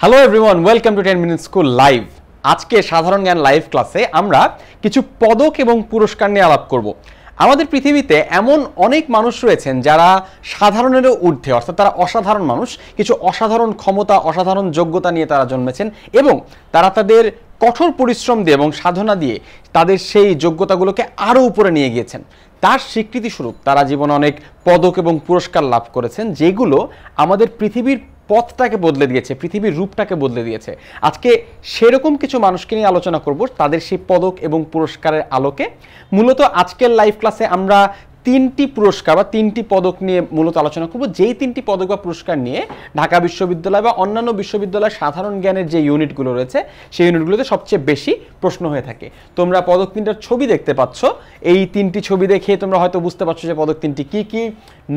hello everyone welcome to ten minute school live আজকে সাধারণ জ্ঞান লাইভ ক্লাসে আমরা কিছু পদক এবং পুরস্কার নিয়ে আলাপ করব আমাদের পৃথিবীতে এমন অনেক মানুষ রয়েছেন যারা সাধারণেরও ঊর্ধ্বে অর্থাৎ তারা অসাধারণ মানুষ কিছু অসাধারণ ক্ষমতা অসাধারণ যোগ্যতা নিয়ে তারা জন্মেছেন এবং তারা তাদের কঠোর পরিশ্রম দিয়ে এবং সাধনা দিয়ে তাদের সেই যোগ্যতাগুলোকে আরও উপরে নিয়ে গিয়েছেন তার স্বীকৃতিস্বরূপ তারা জীবনে অনেক পদক এবং পুরস্কার লাভ করেছেন যেগুলো আমাদের পৃথিবীর পথটাকে বদলে দিয়েছে পৃথিবীর রূপটাকে বদলে দিয়েছে আজকে সেরকম কিছু মানুষকে নিয়ে আলোচনা করব তাদের সেই পদক এবং পুরস্কারের আলোকে মূলত আজকের লাইভ ক্লাসে আমরা তিনটি পুরস্কার বা তিনটি পদক নিয়ে মূলত আলোচনা করব যেই তিনটি পদক বা পুরস্কার নিয়ে ঢাকা বিশ্ববিদ্যালয় বা অন্যান্য বিশ্ববিদ্যালয়ের সাধারণ জ্ঞানের যে ইউনিটগুলো রয়েছে সেই ইউনিটগুলোতে সবচেয়ে বেশি প্রশ্ন হয়ে থাকে তোমরা পদক তিনটার ছবি দেখতে পাচ্ছ এই তিনটি ছবি দেখে তোমরা হয়তো বুঝতে পারছো যে পদক তিনটি কি কি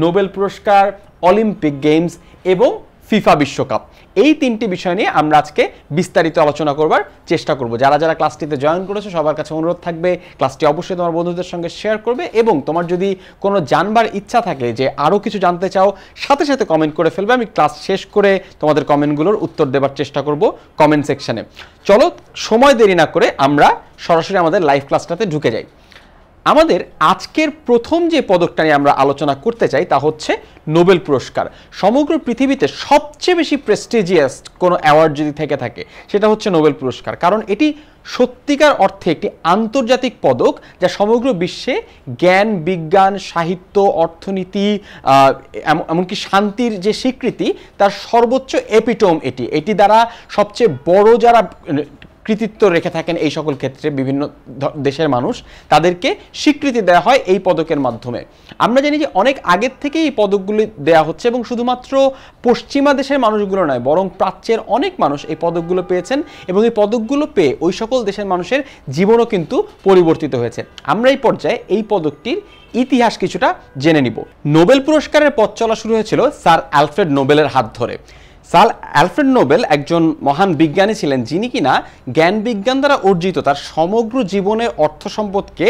নোবেল পুরস্কার অলিম্পিক গেমস এবং ফিফা বিশ্বকাপ এই তিনটি বিষয় নিয়ে আমরা আজকে বিস্তারিত আলোচনা করবার চেষ্টা করব যারা যারা ক্লাসটিতে জয়েন করেছে সবার কাছে অনুরোধ থাকবে ক্লাসটি অবশ্যই তোমার বন্ধুদের সঙ্গে শেয়ার করবে এবং তোমার যদি কোনো জানবার ইচ্ছা থাকে যে আরও কিছু জানতে চাও সাথে সাথে কমেন্ট করে ফেলবে আমি ক্লাস শেষ করে তোমাদের কমেন্টগুলোর উত্তর দেবার চেষ্টা করব কমেন্ট সেকশানে চলো সময় দেরি না করে আমরা সরাসরি আমাদের লাইভ ক্লাসটাতে ঢুকে যাই আমাদের আজকের প্রথম যে পদকটা নিয়ে আমরা আলোচনা করতে চাই তা হচ্ছে নোবেল পুরস্কার সমগ্র পৃথিবীতে সবচেয়ে বেশি প্রেস্টিজিয়াস কোনো অ্যাওয়ার্ড যদি থেকে থাকে সেটা হচ্ছে নোবেল পুরস্কার কারণ এটি সত্যিকার অর্থে একটি আন্তর্জাতিক পদক যা সমগ্র বিশ্বে জ্ঞান বিজ্ঞান সাহিত্য অর্থনীতি এমনকি শান্তির যে স্বীকৃতি তার সর্বোচ্চ এপিটোম এটি এটি দ্বারা সবচেয়ে বড় যারা কৃতিত্ব রেখে থাকেন এই সকল ক্ষেত্রে বিভিন্ন দেশের মানুষ তাদেরকে স্বীকৃতি দেওয়া হয় এই পদকের মাধ্যমে আমরা জানি যে অনেক আগের থেকেই এই পদকগুলি দেওয়া হচ্ছে এবং শুধুমাত্র পশ্চিমা দেশের মানুষগুলো নয় বরং প্রাচ্যের অনেক মানুষ এই পদকগুলো পেয়েছেন এবং এই পদকগুলো পেয়ে ওই সকল দেশের মানুষের জীবনও কিন্তু পরিবর্তিত হয়েছে আমরা এই পর্যায়ে এই পদকটির ইতিহাস কিছুটা জেনে নিব নোবেল পুরস্কারের পথ চলা শুরু হয়েছিল স্যার অ্যালফ্রেড নোবেলের হাত ধরে সাল অ্যালফ্রেড নোবেল একজন মহান বিজ্ঞানী ছিলেন যিনি কিনা জ্ঞান বিজ্ঞান দ্বারা অর্জিত তার সমগ্র জীবনে অর্থ সম্পদকে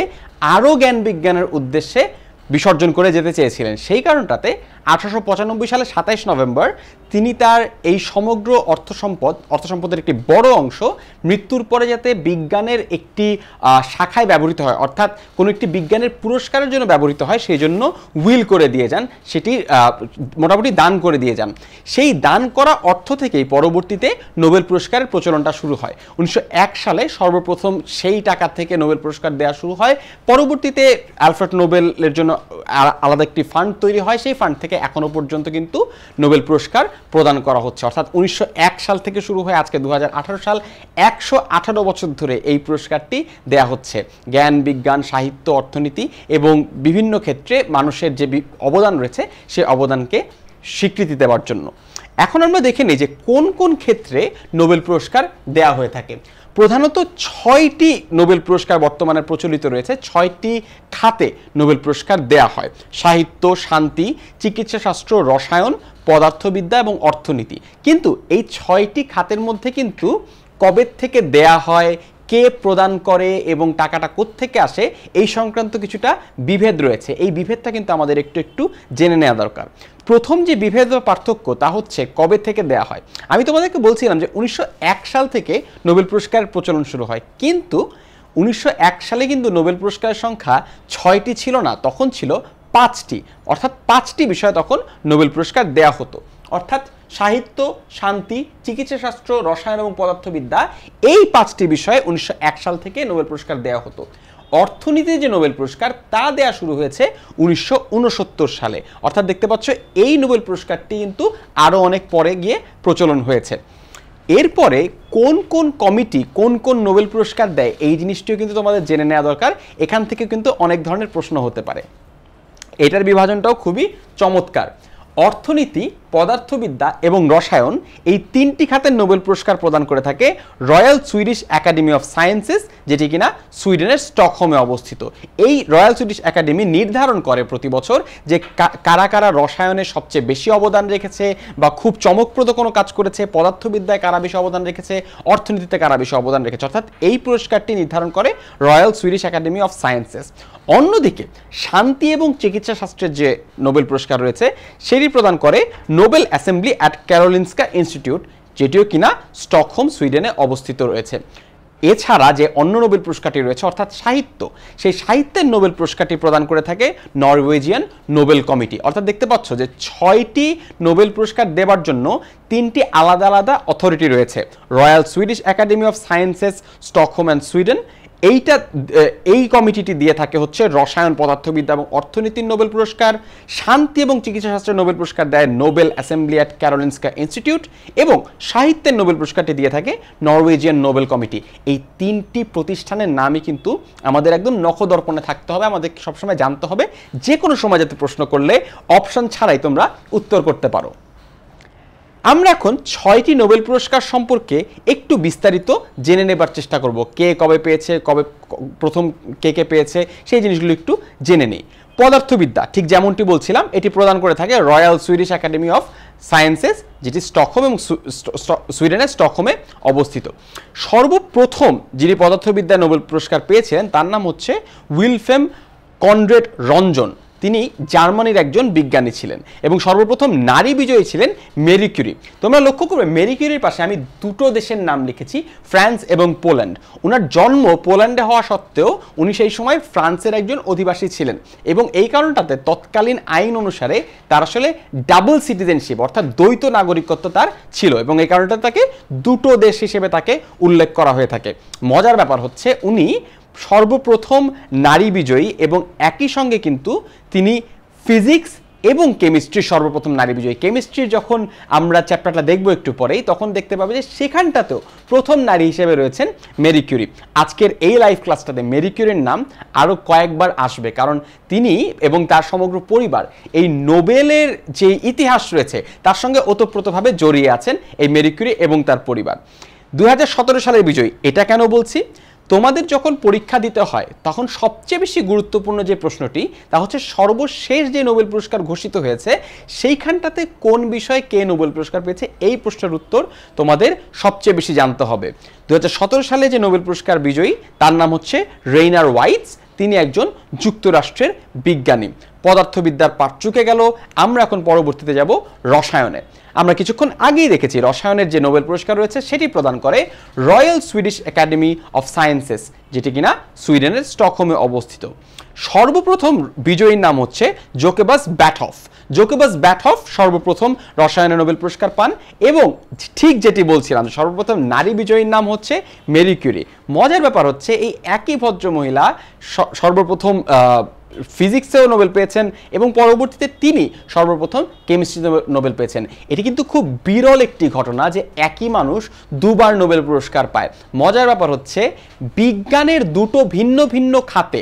আরও জ্ঞান বিজ্ঞানের উদ্দেশ্যে বিসর্জন করে যেতে চেয়েছিলেন সেই কারণটাতে আঠারোশো সালে সাতাইশ নভেম্বর তিনি তার এই সমগ্র অর্থ সম্পদ অর্থ সম্পদের একটি বড় অংশ মৃত্যুর পরে যাতে বিজ্ঞানের একটি শাখায় ব্যবহৃত হয় অর্থাৎ কোনো একটি বিজ্ঞানের পুরস্কারের জন্য ব্যবহৃত হয় সেই জন্য উইল করে দিয়ে যান সেটি মোটামুটি দান করে দিয়ে যান সেই দান করা অর্থ থেকেই পরবর্তীতে নোবেল পুরস্কারের প্রচলনটা শুরু হয় উনিশশো সালে সর্বপ্রথম সেই টাকা থেকে নোবেল পুরস্কার দেওয়া শুরু হয় পরবর্তীতে অ্যালফ্রেড নোবেলের জন্য আলাদা একটি ফান্ড তৈরি হয় সেই ফান্ড থেকে এখনও পর্যন্ত কিন্তু নোবেল পুরস্কার প্রদান করা হচ্ছে অর্থাৎ উনিশশো সাল থেকে শুরু হয়ে আজকে দু সাল একশো বছর ধরে এই পুরস্কারটি দেয়া হচ্ছে জ্ঞান বিজ্ঞান সাহিত্য অর্থনীতি এবং বিভিন্ন ক্ষেত্রে মানুষের যে অবদান রয়েছে সে অবদানকে স্বীকৃতি দেওয়ার জন্য এখন আমরা দেখে নিই যে কোন কোন ক্ষেত্রে নোবেল পুরস্কার দেয়া হয়ে থাকে প্রধানত ছয়টি নোবেল পুরস্কার বর্তমানে প্রচলিত রয়েছে ছয়টি খাতে নোবেল পুরস্কার দেয়া হয় সাহিত্য শান্তি চিকিৎসাশাস্ত্র রসায়ন পদার্থবিদ্যা এবং অর্থনীতি কিন্তু এই ছয়টি খাতের মধ্যে কিন্তু কবে থেকে দেয়া হয় কে প্রদান করে এবং টাকাটা থেকে আসে এই সংক্রান্ত কিছুটা বিভেদ রয়েছে এই বিভেদটা কিন্তু আমাদের একটু একটু জেনে নেওয়া দরকার প্রথম যে বিভেদ বা পার্থক্য তা হচ্ছে কবে থেকে দেয়া হয় আমি তোমাদেরকে বলছিলাম যে উনিশশো সাল থেকে নোবেল পুরস্কারের প্রচলন শুরু হয় কিন্তু উনিশশো সালে কিন্তু নোবেল পুরস্কারের সংখ্যা ছয়টি ছিল না তখন ছিল পাঁচটি অর্থাৎ পাঁচটি বিষয়ে তখন নোবেল পুরস্কার দেয়া হতো অর্থাৎ সাহিত্য শান্তি চিকিৎসাশাস্ত্র রসায়ন এবং পদার্থবিদ্যা এই পাঁচটি বিষয়ে উনিশশো সাল থেকে নোবেল পুরস্কার দেওয়া হতো অর্থনীতি যে নোবেল পুরস্কার তা দেয়া শুরু হয়েছে উনিশশো সালে অর্থাৎ দেখতে পাচ্ছ এই নোবেল পুরস্কারটি কিন্তু আরও অনেক পরে গিয়ে প্রচলন হয়েছে এরপরে কোন কোন কমিটি কোন কোন নোবেল পুরস্কার দেয় এই জিনিসটিও কিন্তু তোমাদের জেনে নেওয়া দরকার এখান থেকে কিন্তু অনেক ধরনের প্রশ্ন হতে পারে এটার বিভাজনটাও খুবই চমৎকার অর্থনীতি পদার্থবিদ্যা এবং রসায়ন এই তিনটি খাতের নোবেল পুরস্কার প্রদান করে থাকে royal Swedish academy of sciences যেটি কিনা সুইডেনের স্টকহোমে অবস্থিত এই রয়্যাল সুইডিশ একাডেমি নির্ধারণ করে প্রতি বছর যে কারা কারা রসায়নে সবচেয়ে বেশি অবদান রেখেছে বা খুব চমকপ্রদ কোনো কাজ করেছে পদার্থবিদ্যায় কারা বেশি অবদান রেখেছে অর্থনীতিতে কারা বেশি অবদান রেখেছে অর্থাৎ এই পুরস্কারটি নির্ধারণ করে royal Swedish academy of sciences অন্যদিকে শান্তি এবং চিকিৎসা শাস্ত্রের যে নোবেল পুরস্কার রয়েছে সেটি প্রদান করে Nobel assembly at Karolinska institute যেটিও কিনা স্টকহোম সুইডেনে অবস্থিত রয়েছে এছাড়া যে অন্য নোবেল পুরস্কারটি রয়েছে অর্থাৎ সাহিত্য সেই সাহিত্যের নোবেল পুরস্কারটি প্রদান করে থাকে নরওয়েজিয়ান নোবেল কমিটি অর্থাৎ দেখতে পাচ্ছ যে ছয়টি নোবেল পুরস্কার দেবার জন্য তিনটি আলাদা আলাদা অথরিটি রয়েছে royal Swedish academy of sciences Stockholm and Sweden এইটা এই কমিটিটি দিয়ে থাকে হচ্ছে রসায়ন পদার্থবিদ্যা এবং অর্থনীতির নোবেল পুরস্কার শান্তি এবং চিকিৎসাশাস্ত্রের নোবেল পুরস্কার দেয় Nobel assembly at Karolinska institute এবং সাহিত্যের নোবেল পুরস্কারটি দিয়ে থাকে নরওয়েজিয়ান নোবেল কমিটি এই তিনটি প্রতিষ্ঠানের নামই কিন্তু আমাদের একদম নখদর্পণে থাকতে হবে আমাদের সবসময় জানতে হবে যে কোনো সময় যাতে প্রশ্ন করলে অপশন ছাড়াই তোমরা উত্তর করতে পারো আমরা এখন ছয়টি নোবেল পুরস্কার সম্পর্কে একটু বিস্তারিত জেনে নেবার চেষ্টা করব কে কবে পেয়েছে কবে প্রথম কে কে পেয়েছে সেই জিনিসগুলো একটু জেনে নিই পদার্থবিদ্যা ঠিক যেমনটি বলছিলাম এটি প্রদান করে থাকে royal Swedish academy of sciences যেটি স্টকহোম এবং সুইডেনের স্টকহোমে অবস্থিত সর্বপ্রথম যিনি পদার্থবিদ্যায় নোবেল পুরস্কার পেয়েছিলেন তার নাম হচ্ছে উইলফেম কনরেড রঞ্জন তিনি জার্মানির একজন বিজ্ঞানী ছিলেন এবং সর্বপ্রথম নারী বিজয়ী ছিলেন মেরি কিউরি তোমরা লক্ষ্য করবে মেরি কিউরির পাশে আমি দুটো দেশের নাম লিখেছি ফ্রান্স এবং পোল্যান্ড ওনার জন্ম পোল্যান্ডে হওয়া সত্ত্বেও উনি সেই সময় ফ্রান্সের একজন অধিবাসী ছিলেন এবং এই কারণটাতে তৎকালীন আইন অনুসারে তার আসলে ডাবল সিটিজেনশিপ অর্থাৎ দ্বৈত নাগরিকত্ব তার ছিল এবং এই কারণটা তাকে দুটো দেশ হিসেবে তাকে উল্লেখ করা হয়ে থাকে মজার ব্যাপার হচ্ছে উনি সর্বপ্রথম নারী বিজয়ী এবং একই সঙ্গে কিন্তু তিনি ফিজিক্স এবং কেমিস্ট্রি সর্বপ্রথম নারী বিজয়ী কেমিস্ট্রি যখন আমরা চ্যাপ্টারটা দেখব একটু পরেই তখন দেখতে পাবো যে সেখানটাতেও প্রথম নারী হিসেবে রয়েছেন মেরিকিউরি আজকের এই লাইভ ক্লাসটাতে মেরিকিউরির নাম আরও কয়েকবার আসবে কারণ তিনি এবং তার সমগ্র পরিবার এই নোবেলের যে ইতিহাস রয়েছে তার সঙ্গে ওতপ্রোতভাবে জড়িয়ে আছেন এই মেরিকিউরি এবং তার পরিবার দু সালের বিজয়ী এটা কেন বলছি তোমাদের যখন পরীক্ষা দিতে হয় তখন সবচেয়ে বেশি গুরুত্বপূর্ণ যে প্রশ্নটি তা হচ্ছে সর্বশেষ যে নোবেল পুরস্কার ঘোষিত হয়েছে সেইখানটাতে কোন বিষয়ে কে নোবেল পুরস্কার পেয়েছে এই প্রশ্নের উত্তর তোমাদের সবচেয়ে বেশি জানতে হবে দু সালে যে নোবেল পুরস্কার বিজয়ী তার নাম হচ্ছে রেইনার ওয়াইটস তিনি একজন যুক্তরাষ্ট্রের বিজ্ঞানী পদার্থবিদ্যার পাঠ চুকে গেল আমরা এখন পরবর্তীতে যাব রসায়নে আমরা কিছুক্ষণ আগেই দেখেছি রসায়নের যে নোবেল পুরস্কার রয়েছে সেটি প্রদান করে royal Swedish academy of sciences যেটি কিনা সুইডেনের স্টকহোমে অবস্থিত সর্বপ্রথম বিজয়ীর নাম হচ্ছে জোকেবাস ব্যাটহফ জোকোবাস ব্যাটহফ সর্বপ্রথম রসায়নে নোবেল পুরস্কার পান এবং ঠিক যেটি বলছিলাম সর্বপ্রথম নারী বিজয়ীর নাম হচ্ছে মেরি কিউরি মজার ব্যাপার হচ্ছে এই একই ভদ্র মহিলা সর্বপ্রথম ফিজিক্সেও নোবেল পেয়েছেন এবং পরবর্তীতে তিনি সর্বপ্রথম কেমিস্ট্রিতে নোবেল পেয়েছেন এটি কিন্তু খুব বিরল একটি ঘটনা যে একই মানুষ দুবার নোবেল পুরস্কার পায় মজার ব্যাপার হচ্ছে বিজ্ঞানের দুটো ভিন্ন ভিন্ন খাতে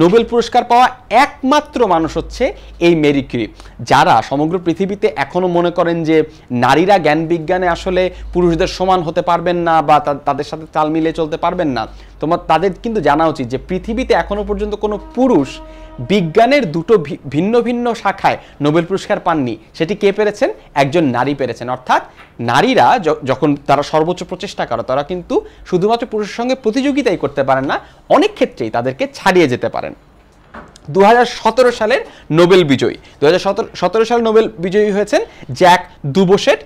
নোবেল পুরস্কার পাওয়া একমাত্র মানুষ হচ্ছে এই মেরি কিউরি যারা সমগ্র পৃথিবীতে এখনও মনে করেন যে নারীরা জ্ঞান বিজ্ঞানে আসলে পুরুষদের সমান হতে পারবেন না বা তাদের সাথে তাল মিলিয়ে চলতে পারবেন না তোমার তাদের কিন্তু জানা উচিত যে পৃথিবীতে এখনও পর্যন্ত কোনো পুরুষ বিজ্ঞানের দুটো ভিন্ন ভিন্ন শাখায় নোবেল পুরস্কার পাননি সেটি কে পেরেছেন একজন নারী পেরেছেন অর্থাৎ নারীরা যখন তারা সর্বোচ্চ প্রচেষ্টা করে তারা কিন্তু শুধুমাত্র পুরুষের সঙ্গে প্রতিযোগিতাই করতে পারেন না অনেক ক্ষেত্রেই তাদেরকে ছাড়িয়ে যেতে করতে পারেন দু সালের নোবেল বিজয়ী দু সালে নোবেল বিজয়ী হয়েছেন জ্যাক দুবোসেট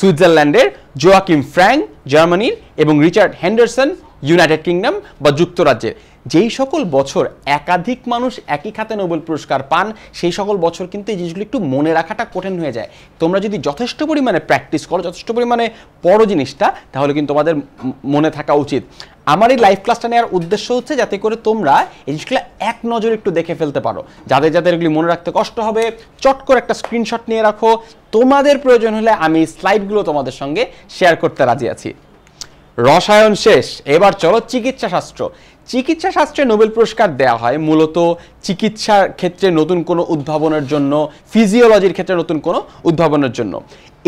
সুইজারল্যান্ডের জোয়াকিম ফ্র্যাঙ্ক জার্মানির এবং রিচার্ড হ্যান্ডারসন ইউনাইটেড কিংডম বা যুক্তরাজ্যে যেই সকল বছর একাধিক মানুষ একই খাতে নোবেল পুরস্কার পান সেই সকল বছর কিন্তু এই জিনিসগুলো একটু মনে রাখাটা কঠিন হয়ে যায় তোমরা যদি যথেষ্ট পরিমাণে প্র্যাকটিস করো যথেষ্ট পরিমাণে পড়ো জিনিসটা তাহলে কিন্তু তোমাদের মনে থাকা উচিত আমার এই লাইফ ক্লাসটা নেওয়ার উদ্দেশ্য হচ্ছে যাতে করে তোমরা এই জিনিসগুলো এক নজর একটু দেখে ফেলতে পারো যাদের যাদের এগুলি মনে রাখতে কষ্ট হবে চট করে একটা স্ক্রিনশট নিয়ে রাখো তোমাদের প্রয়োজন হলে আমি স্লাইডগুলো তোমাদের সঙ্গে শেয়ার করতে রাজি আছি রসায়ন শেষ এবার চলো চিকিৎসা শাস্ত্র চিকিৎসা শাস্ত্রে নোবেল পুরস্কার দেওয়া হয় মূলত চিকিৎসার ক্ষেত্রে নতুন কোনো উদ্ভাবনের জন্য ফিজিওলজির ক্ষেত্রে নতুন কোনো উদ্ভাবনের জন্য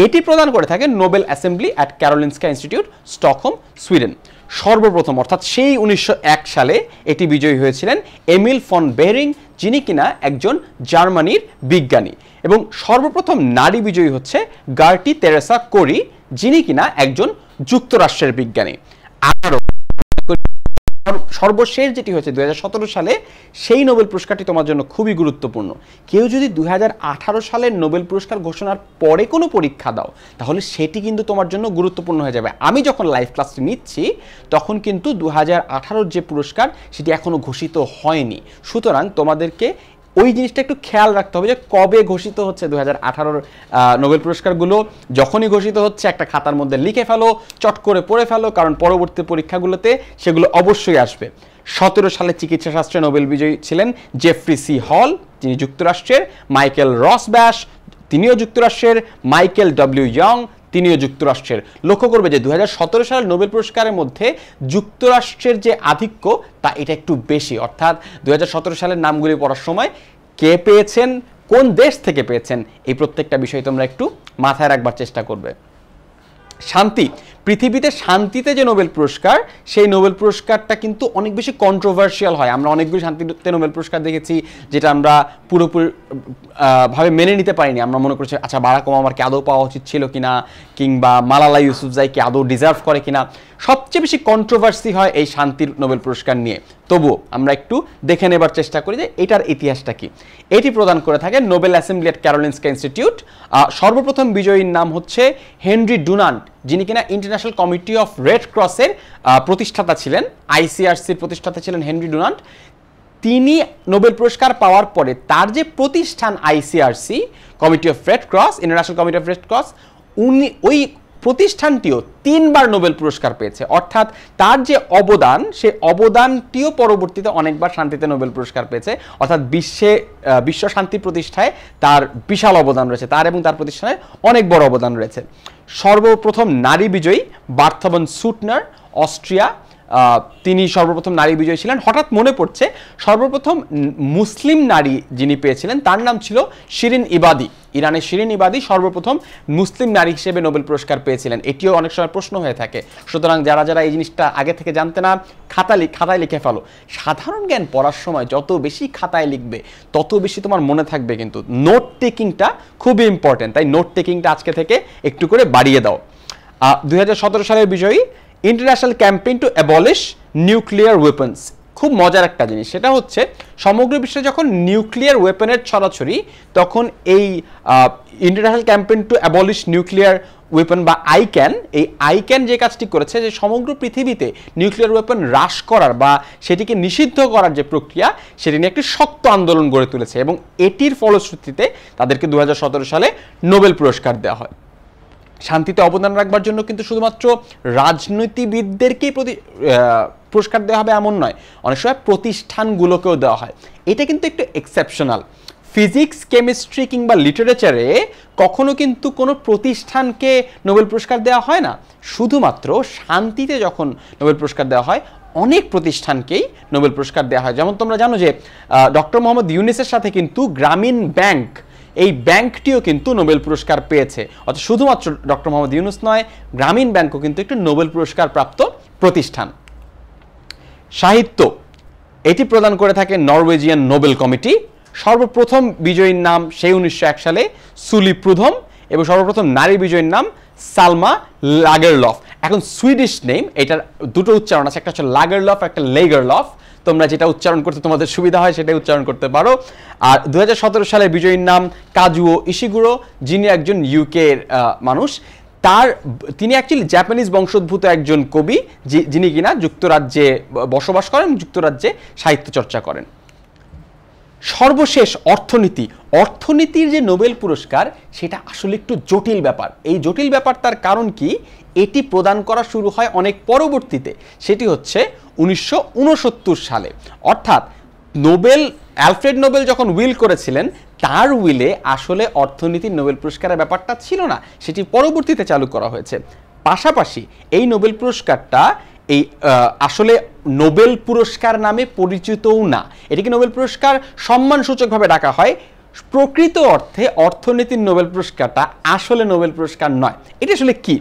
এটি প্রদান করে থাকে Nobel assembly at Karolinska institute Stockholm Sweden সর্বপ্রথম অর্থাৎ সেই উনিশশো সালে এটি বিজয়ী হয়েছিলেন এমিল ফন বেরিং যিনি কিনা একজন জার্মানির বিজ্ঞানী এবং সর্বপ্রথম নারী বিজয়ী হচ্ছে গার্টি তেরেসা কোরি যিনি কিনা একজন যুক্তরাষ্ট্রের বিজ্ঞানী আবারও সর্বশেষ যেটি হয়েছে দু সালে সেই নোবেল পুরস্কারটি তোমার জন্য খুবই গুরুত্বপূর্ণ কেউ যদি দু সালের নোবেল পুরস্কার ঘোষণার পরে কোনো পরীক্ষা দাও তাহলে সেটি কিন্তু তোমার জন্য গুরুত্বপূর্ণ হয়ে যাবে আমি যখন লাইভ ক্লাসটি নিচ্ছি তখন কিন্তু দু হাজার যে পুরস্কার সেটি এখনও ঘোষিত হয়নি সুতরাং তোমাদেরকে ওই জিনিসটা একটু খেয়াল রাখতে হবে যে কবে ঘোষিত হচ্ছে দু হাজার নোবেল পুরস্কারগুলো যখনই ঘোষিত হচ্ছে একটা খাতার মধ্যে লিখে ফেলো চট করে পড়ে ফেলো কারণ পরবর্তী পরীক্ষাগুলোতে সেগুলো অবশ্যই আসবে সতেরো সালে চিকিৎসাশাস্ত্রে নোবেল বিজয়ী ছিলেন জেফ্রি সি হল যিনি যুক্তরাষ্ট্রের মাইকেল রস ব্যাস তিনিও যুক্তরাষ্ট্রের মাইকেল ডব্লিউ ইয়ং তিনিও যুক্তরাষ্ট্রের লক্ষ্য করবে যে দু সালের নোবেল পুরস্কারের মধ্যে যুক্তরাষ্ট্রের যে আধিক্য তা এটা একটু বেশি অর্থাৎ দু সালের নামগুলি পড়ার সময় কে পেয়েছেন কোন দেশ থেকে পেয়েছেন এই প্রত্যেকটা বিষয় তোমরা একটু মাথায় রাখবার চেষ্টা করবে শান্তি পৃথিবীতে শান্তিতে যে নোবেল পুরস্কার সেই নোবেল পুরস্কারটা কিন্তু অনেক বেশি কন্ট্রোভার্সিয়াল হয় আমরা অনেকগুলি শান্তিতে নোবেল পুরস্কার দেখেছি যেটা আমরা পুরোপুরি ভাবে মেনে নিতে পারিনি আমরা মনে করছি আচ্ছা বারাক ওবামার কি আদৌ পাওয়া উচিত ছিল কিনা কিংবা মালালা ইউসুফজাই কি আদৌ ডিজার্ভ করে কিনা সবচেয়ে বেশি কন্ট্রোভার্সি হয় এই শান্তির নোবেল পুরস্কার নিয়ে তবুও আমরা একটু দেখে নেবার চেষ্টা করি যে এটার ইতিহাসটা কি এটি প্রদান করে থাকে Nobel assembly at Karolinska institute সর্বপ্রথম বিজয়ীর নাম হচ্ছে হেনরি ডুনান্ট যিনি কিনা international international committee of red ক্রসের প্রতিষ্ঠাতা ছিলেন আইসিআরসির প্রতিষ্ঠাতা ছিলেন হেনরি ডোনাল্ড তিনি নোবেল পুরস্কার পাওয়ার পরে তার যে প্রতিষ্ঠান ICRC committee of red cross international committee of red cross উনি ওই প্রতিষ্ঠানটিও তিনবার নোবেল পুরস্কার পেয়েছে অর্থাৎ তার যে অবদান সে অবদানটিও পরবর্তীতে অনেকবার শান্তিতে নোবেল পুরস্কার পেয়েছে অর্থাৎ বিশ্বে বিশ্ব শান্তি প্রতিষ্ঠায় তার বিশাল অবদান রয়েছে তার এবং তার প্রতিষ্ঠানে অনেক বড় অবদান রয়েছে সর্বপ্রথম নারী বিজয়ী বার্থবন সুটনার অস্ট্রিয়া তিনি সর্বপ্রথম নারী বিজয়ী ছিলেন হঠাৎ মনে পড়ছে সর্বপ্রথম মুসলিম নারী যিনি পেয়েছিলেন তার নাম ছিল শিরিন ইবাদি ইরানের শিরিন ইবাদি সর্বপ্রথম মুসলিম নারী হিসেবে নোবেল পুরস্কার পেয়েছিলেন এটিও অনেক সময় প্রশ্ন হয়ে থাকে সুতরাং যারা যারা এই জিনিসটা আগে থেকে জানতে না খাতা খাতায় লিখে ফেলো সাধারণ জ্ঞান পড়ার সময় যত বেশি খাতায় লিখবে তত বেশি তোমার মনে থাকবে কিন্তু নোট টেকিংটা খুবই ইম্পর্টেন্ট তাই নোট টেকিংটা আজকে থেকে একটু করে বাড়িয়ে দাও দু সালের বিজয়ী international campaign to abolish nuclear weapons খুব মজার একটা জিনিস সেটা হচ্ছে সমগ্র বিশ্বে যখন নিউক্লিয়ার ওয়েপেনের ছড়াছড়ি তখন এই international campaign to abolish nuclear weapon বা আইক্যান এই আইক্যান যে কাজটি করেছে যে সমগ্র পৃথিবীতে নিউক্লিয়ার ওয়েপন হ্রাস করার বা সেটিকে নিষিদ্ধ করার যে প্রক্রিয়া সেটি নিয়ে একটি শক্ত আন্দোলন গড়ে তুলেছে এবং এটির ফলশ্রুতিতে তাদেরকে দু সালে নোবেল পুরস্কার দেওয়া হয় শান্তিতে অবদান রাখবার জন্য কিন্তু শুধুমাত্র রাজনীতিবিদদেরকেই প্রতি পুরস্কার দেওয়া হবে এমন নয় অনেক সময় প্রতিষ্ঠানগুলোকেও দেওয়া হয় এটা কিন্তু একটু এক্সেপশনাল ফিজিক্স কেমিস্ট্রি কিংবা লিটারেচারে কখনো কিন্তু কোনো প্রতিষ্ঠানকে নোবেল পুরস্কার দেওয়া হয় না শুধুমাত্র শান্তিতে যখন নোবেল পুরস্কার দেওয়া হয় অনেক প্রতিষ্ঠানকেই নোবেল পুরস্কার দেওয়া হয় যেমন তোমরা জানো যে ডক্টর মোহাম্মদ ইউনিসের সাথে কিন্তু গ্রামীণ ব্যাংক এই ব্যাংকটিও কিন্তু নোবেল পুরস্কার পেয়েছে অর্থাৎ শুধুমাত্র ডক্টর মোহাম্মদ ইউনুস নয় গ্রামীণ ব্যাংকও কিন্তু একটি নোবেল পুরস্কার প্রাপ্ত প্রতিষ্ঠান সাহিত্য এটি প্রদান করে থাকে নরওয়েজিয়ান নোবেল কমিটি সর্বপ্রথম বিজয়ীর নাম সেই উনিশশো এক সালে সুলি প্রুধম এবং সর্বপ্রথম নারী বিজয়ীর নাম সালমা লাগেরলফ এখন সুইডিশ নেম এটার দুটো উচ্চারণ আছে একটা হচ্ছে লফ একটা লফ তোমরা যেটা উচ্চারণ করতে তোমাদের সুবিধা হয় সেটাই উচ্চারণ করতে পারো আর দু সালে বিজয়ীর নাম কাজুও ইশিগুরো যিনি একজন ইউকের মানুষ তার তিনি অ্যাকচুয়ালি জাপানিজ বংশোদ্ভূত একজন কবি যিনি কিনা যুক্তরাজ্যে বসবাস করেন যুক্তরাজ্যে সাহিত্য চর্চা করেন সর্বশেষ অর্থনীতি অর্থনীতির যে নোবেল পুরস্কার সেটা আসলে একটু জটিল ব্যাপার এই জটিল ব্যাপার তার কারণ কি এটি প্রদান করা শুরু হয় অনেক পরবর্তীতে সেটি হচ্ছে উনিশশো সালে অর্থাৎ নোবেল অ্যালফ্রেড নোবেল যখন উইল করেছিলেন তার উইলে আসলে অর্থনীতির নোবেল পুরস্কারের ব্যাপারটা ছিল না সেটি পরবর্তীতে চালু করা হয়েছে পাশাপাশি এই নোবেল পুরস্কারটা এই আসলে নোবেল পুরস্কার নামে পরিচিতও না এটিকে নোবেল পুরস্কার সম্মানসূচকভাবে ডাকা হয় প্রকৃত অর্থে অর্থনীতির নোবেল পুরস্কারটা আসলে নোবেল পুরস্কার নয় এটি আসলে কি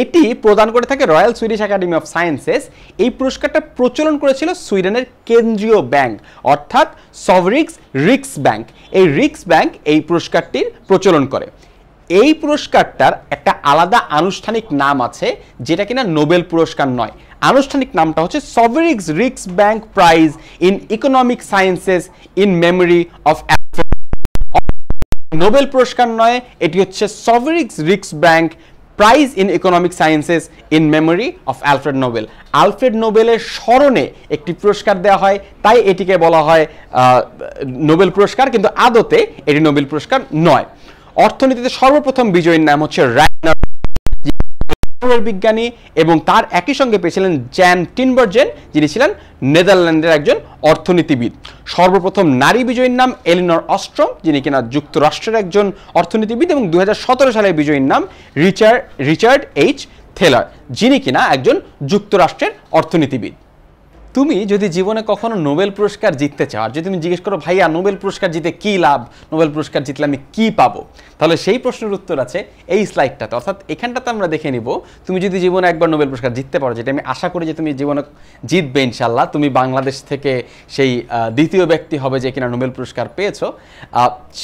এটি প্রদান করে থাকে royal Swedish academy of sciences এই পুরস্কারটা প্রচলন করেছিল সুইডেনের কেন্দ্রীয় ব্যাংক অর্থাৎ সভরিক্স রিক্স ব্যাংক এই রিক্স ব্যাংক এই পুরস্কারটির প্রচলন করে এই পুরস্কারটার একটা আলাদা আনুষ্ঠানিক নাম আছে যেটা কিনা নোবেল পুরস্কার নয় আনুষ্ঠানিক নামটা হচ্ছে Sveriges Riksbank prize in economic sciences in memory of Nobel পুরস্কার নয় এটি হচ্ছে Sveriges Riksbank prize in economic sciences in memory of Alfred Nobel Alfred নোবেলের স্মরণে একটি পুরস্কার দেওয়া হয় তাই এটিকে বলা হয় নোবেল পুরস্কার কিন্তু আদতে এটি নোবেল পুরস্কার নয় অর্থনীতিতে সর্বপ্রথম বিজয়ীর নাম হচ্ছে রাইনার বিজ্ঞানী এবং তার একই সঙ্গে পেয়েছিলেন জ্যান টিনবার্জেন যিনি ছিলেন নেদারল্যান্ডের একজন অর্থনীতিবিদ সর্বপ্রথম নারী বিজয়ীর নাম এলিনর অস্ট্রম যিনি কিনা যুক্তরাষ্ট্রের একজন অর্থনীতিবিদ এবং দু সালে বিজয়ীর নাম রিচার্ড রিচার্ড এইচ থেলার যিনি কিনা একজন যুক্তরাষ্ট্রের অর্থনীতিবিদ তুমি যদি জীবনে কখনো নোবেল পুরস্কার জিততে চাও আর যদি তুমি জিজ্ঞেস করো ভাইয়া নোবেল পুরস্কার জিতে কী লাভ নোবেল পুরস্কার জিতলে আমি কী পাবো তাহলে সেই প্রশ্নের উত্তর আছে এই স্লাইডটাতে অর্থাৎ এখানটাতে আমরা দেখে নিব তুমি যদি জীবনে একবার নোবেল পুরস্কার জিততে পারো যেটা আমি আশা করি যে তুমি জীবনে জিতবে ইনশাল্লাহ তুমি বাংলাদেশ থেকে সেই দ্বিতীয় ব্যক্তি হবে যে কিনা নোবেল পুরস্কার পেয়েছো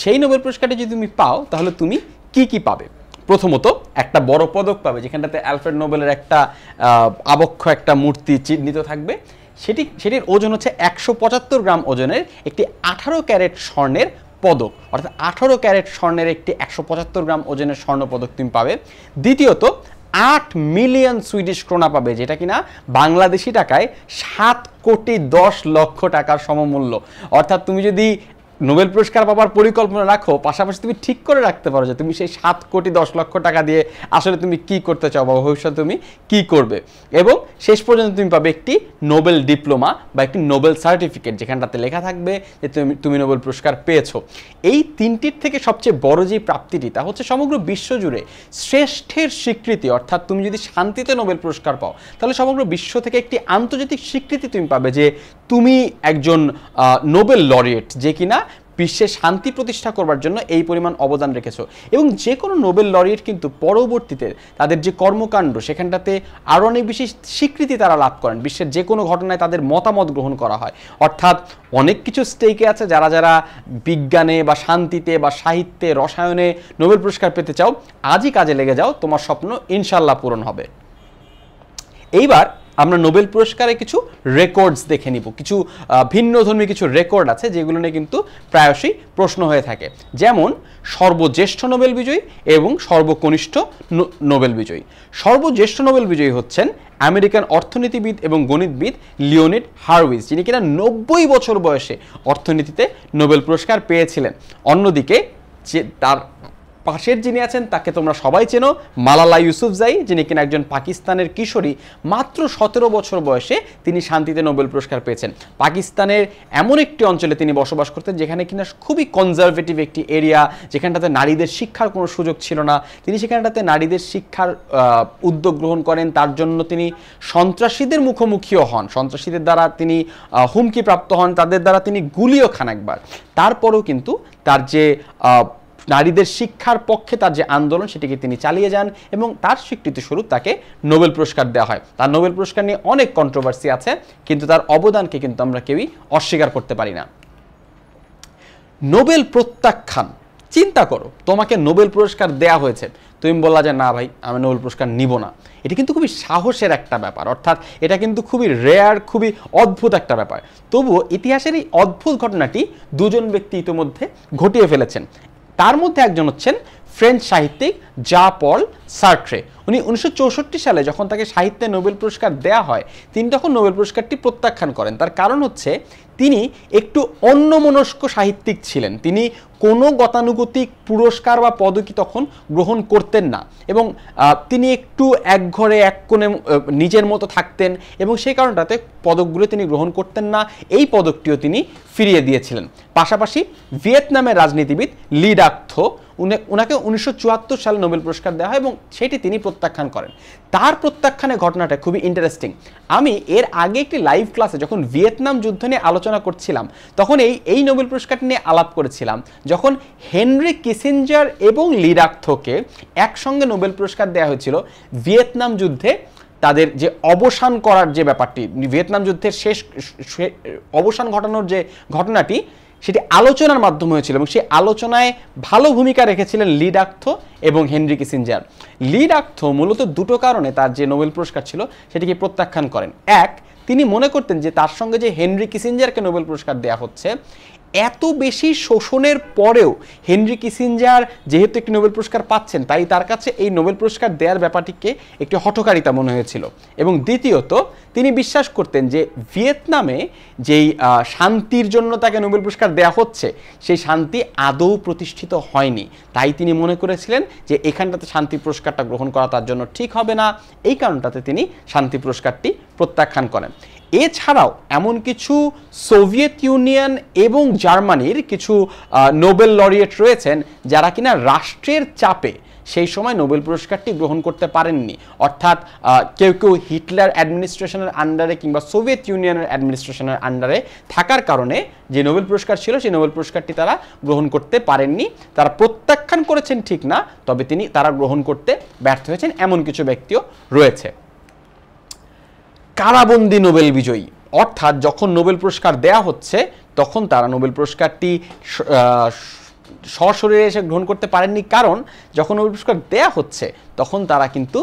সেই নোবেল পুরস্কারটি যদি তুমি পাও তাহলে তুমি কি কি পাবে প্রথমত একটা বড় পদক পাবে যেখানটাতে অ্যালফ্রেড নোবেলের একটা আবক্ষ একটা মূর্তি চিহ্নিত থাকবে সেটি সেটির ওজন হচ্ছে একশো পঁচাত্তর গ্রাম ওজনের একটি আঠারো ক্যারেট স্বর্ণের পদক অর্থাৎ আঠারো ক্যারেট স্বর্ণের একটি একশো পঁচাত্তর গ্রাম ওজনের স্বর্ণ পদক তুমি পাবে দ্বিতীয়ত আট মিলিয়ন সুইডিশ ক্রোনা পাবে যেটা কিনা বাংলাদেশি টাকায় সাত কোটি দশ লক্ষ টাকার সমমূল্য অর্থাৎ তুমি যদি নোবেল পুরস্কার পাওয়ার পরিকল্পনা রাখো পাশাপাশি তুমি ঠিক করে রাখতে পারো যে তুমি সেই সাত কোটি দশ লক্ষ টাকা দিয়ে আসলে তুমি কি করতে চাও বা ভবিষ্যতে তুমি কি করবে এবং শেষ পর্যন্ত তুমি পাবে একটি নোবেল ডিপ্লোমা বা একটি নোবেল সার্টিফিকেট যেখানটাতে লেখা থাকবে যে তুমি তুমি নোবেল পুরস্কার পেয়েছো এই তিনটির থেকে সবচেয়ে বড় যে প্রাপ্তিটি তা হচ্ছে সমগ্র বিশ্বজুড়ে শ্রেষ্ঠের স্বীকৃতি অর্থাৎ তুমি যদি শান্তিতে নোবেল পুরস্কার পাও তাহলে সমগ্র বিশ্ব থেকে একটি আন্তর্জাতিক স্বীকৃতি তুমি পাবে যে তুমি একজন নোবেল লরিয়েট যে কিনা বিশ্বে শান্তি প্রতিষ্ঠা করবার জন্য এই পরিমাণ অবদান রেখেছ এবং যে কোনো নোবেল লরিয়েট কিন্তু পরবর্তীতে তাদের যে কর্মকাণ্ড সেখানটাতে আরও অনেক বেশি স্বীকৃতি তারা লাভ করেন বিশ্বের যে কোনো ঘটনায় তাদের মতামত গ্রহণ করা হয় অর্থাৎ অনেক কিছু স্টেকে আছে যারা যারা বিজ্ঞানে বা শান্তিতে বা সাহিত্যে রসায়নে নোবেল পুরস্কার পেতে চাও আজই কাজে লেগে যাও তোমার স্বপ্ন ইনশাল্লাহ পূরণ হবে এইবার আমরা নোবেল পুরস্কারে কিছু রেকর্ডস দেখে নিব কিছু ভিন্ন ধর্মী কিছু রেকর্ড আছে যেগুলো নিয়ে কিন্তু প্রায়শই প্রশ্ন হয়ে থাকে যেমন সর্বজ্যেষ্ঠ নোবেল বিজয়ী এবং সর্বকনিষ্ঠ নোবেল বিজয়ী সর্বজ্যেষ্ঠ নোবেল বিজয়ী হচ্ছেন আমেরিকান অর্থনীতিবিদ এবং গণিতবিদ লিওনিড হারউইজ যিনি কিনা নব্বই বছর বয়সে অর্থনীতিতে নোবেল পুরস্কার পেয়েছিলেন অন্যদিকে যে তার পাশের যিনি আছেন তাকে তোমরা সবাই চেনো মালালা ইউসুফজাই যিনি কিনা একজন পাকিস্তানের কিশোরী মাত্র সতেরো বছর বয়সে তিনি শান্তিতে নোবেল পুরস্কার পেয়েছেন পাকিস্তানের এমন একটি অঞ্চলে তিনি বসবাস করতেন যেখানে কিনা খুবই কনজারভেটিভ একটি এরিয়া যেখানটাতে নারীদের শিক্ষার কোনো সুযোগ ছিল না তিনি সেখানটাতে নারীদের শিক্ষার উদ্যোগ গ্রহণ করেন তার জন্য তিনি সন্ত্রাসীদের মুখোমুখিও হন সন্ত্রাসীদের দ্বারা তিনি হুমকিপ্রাপ্ত হন তাদের দ্বারা তিনি গুলিও খান একবার তারপরেও কিন্তু তার যে নারীদের শিক্ষার পক্ষে তার যে আন্দোলন সেটিকে তিনি চালিয়ে যান এবং তার স্বরূপ তাকে নোবেল পুরস্কার দেওয়া হয় তার নোবেল পুরস্কার নিয়ে অনেক কন্ট্রোভার্সি আছে কিন্তু তার অবদানকে কিন্তু আমরা কেউই অস্বীকার করতে পারি না নোবেল প্রত্যাখ্যান চিন্তা করো তোমাকে নোবেল পুরস্কার দেয়া হয়েছে তুমি বললা যে না ভাই আমি নোবেল পুরস্কার নিব না এটা কিন্তু খুবই সাহসের একটা ব্যাপার অর্থাৎ এটা কিন্তু খুবই রেয়ার খুবই অদ্ভুত একটা ব্যাপার তবুও ইতিহাসের এই অদ্ভুত ঘটনাটি দুজন ব্যক্তি ইতিমধ্যে ঘটিয়ে ফেলেছেন তার মধ্যে একজন হচ্ছেন ফ্রেঞ্চ সাহিত্যিক জা পল সার্ট্রে উনি উনিশশো সালে যখন তাকে সাহিত্যে নোবেল পুরস্কার দেয়া হয় তিনি তখন নোবেল পুরস্কারটি প্রত্যাখ্যান করেন তার কারণ হচ্ছে তিনি একটু অন্যমনস্ক সাহিত্যিক ছিলেন তিনি কোনো গতানুগতিক পুরস্কার বা পদকি তখন গ্রহণ করতেন না এবং তিনি একটু এক ঘরে এক কোণে নিজের মতো থাকতেন এবং সেই কারণটাতে পদকগুলো তিনি গ্রহণ করতেন না এই পদকটিও তিনি ফিরিয়ে দিয়েছিলেন পাশাপাশি ভিয়েতনামের রাজনীতিবিদ লিডাক্থ উনাকে উনিশশো সালে নোবেল পুরস্কার দেওয়া হয় এবং সেটি তিনি প্রত্যাখ্যান করেন তার প্রত্যাখ্যানের ঘটনাটা খুবই ইন্টারেস্টিং আমি এর আগে একটি লাইভ ক্লাসে যখন ভিয়েতনাম যুদ্ধ নিয়ে আলোচনা করছিলাম তখন এই এই নোবেল পুরস্কারটি নিয়ে আলাপ করেছিলাম যখন হেনরি কিসেঞ্জার এবং লিরাকথোকে একসঙ্গে নোবেল পুরস্কার দেওয়া হয়েছিল ভিয়েতনাম যুদ্ধে তাদের যে অবসান করার যে ব্যাপারটি ভিয়েতনাম যুদ্ধের শেষ অবসান ঘটানোর যে ঘটনাটি সেটি আলোচনার মাধ্যমে হয়েছিল এবং সেই আলোচনায় ভালো ভূমিকা রেখেছিলেন লি এবং হেনরি কিসিঞ্জার লি মূলত দুটো কারণে তার যে নোবেল পুরস্কার ছিল সেটিকে প্রত্যাখ্যান করেন এক তিনি মনে করতেন যে তার সঙ্গে যে হেনরি কিসিঞ্জারকে নোবেল পুরস্কার দেওয়া হচ্ছে এত বেশি শোষণের পরেও হেনরি কিসিনজার যেহেতু একটি নোবেল পুরস্কার পাচ্ছেন তাই তার কাছে এই নোবেল পুরস্কার দেওয়ার ব্যাপারটিকে একটি হঠকারিতা মনে হয়েছিল এবং দ্বিতীয়ত তিনি বিশ্বাস করতেন যে ভিয়েতনামে যেই শান্তির জন্য তাকে নোবেল পুরস্কার দেয়া হচ্ছে সেই শান্তি আদৌ প্রতিষ্ঠিত হয়নি তাই তিনি মনে করেছিলেন যে এখানটাতে শান্তি পুরস্কারটা গ্রহণ করা তার জন্য ঠিক হবে না এই কারণটাতে তিনি শান্তি পুরস্কারটি প্রত্যাখ্যান করেন এছাড়াও এমন কিছু সোভিয়েত ইউনিয়ন এবং জার্মানির কিছু নোবেল লরিয়েট রয়েছেন যারা কিনা রাষ্ট্রের চাপে সেই সময় নোবেল পুরস্কারটি গ্রহণ করতে পারেননি অর্থাৎ কেউ কেউ হিটলার অ্যাডমিনিস্ট্রেশনের আন্ডারে কিংবা সোভিয়েত ইউনিয়নের অ্যাডমিনিস্ট্রেশনের আন্ডারে থাকার কারণে যে নোবেল পুরস্কার ছিল সেই নোবেল পুরস্কারটি তারা গ্রহণ করতে পারেননি তারা প্রত্যাখ্যান করেছেন ঠিক না তবে তিনি তারা গ্রহণ করতে ব্যর্থ হয়েছেন এমন কিছু ব্যক্তিও রয়েছে কারাবন্দী নোবেল বিজয়ী অর্থাৎ যখন নোবেল পুরস্কার দেয়া হচ্ছে তখন তারা নোবেল পুরস্কারটি সশরীরে এসে গ্রহণ করতে পারেননি কারণ যখন নোবেল পুরস্কার দেয়া হচ্ছে তখন তারা কিন্তু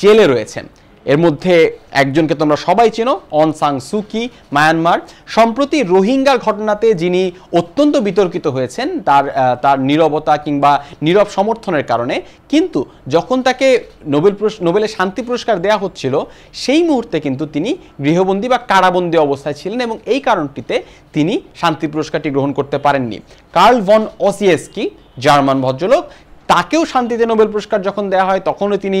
জেলে রয়েছেন এর মধ্যে একজনকে তোমরা সবাই চেনো অন সাং সুকি মায়ানমার সম্প্রতি রোহিঙ্গার ঘটনাতে যিনি অত্যন্ত বিতর্কিত হয়েছেন তার তার নীরবতা কিংবা নীরব সমর্থনের কারণে কিন্তু যখন তাকে নোবেল নোবেলে শান্তি পুরস্কার দেওয়া হচ্ছিল সেই মুহূর্তে কিন্তু তিনি গৃহবন্দী বা কারাবন্দী অবস্থায় ছিলেন এবং এই কারণটিতে তিনি শান্তি পুরস্কারটি গ্রহণ করতে পারেননি কার্ল ভন অসিয়েস্কি জার্মান ভদ্রলোক তাকেও শান্তিতে নোবেল পুরস্কার যখন দেওয়া হয় তখনও তিনি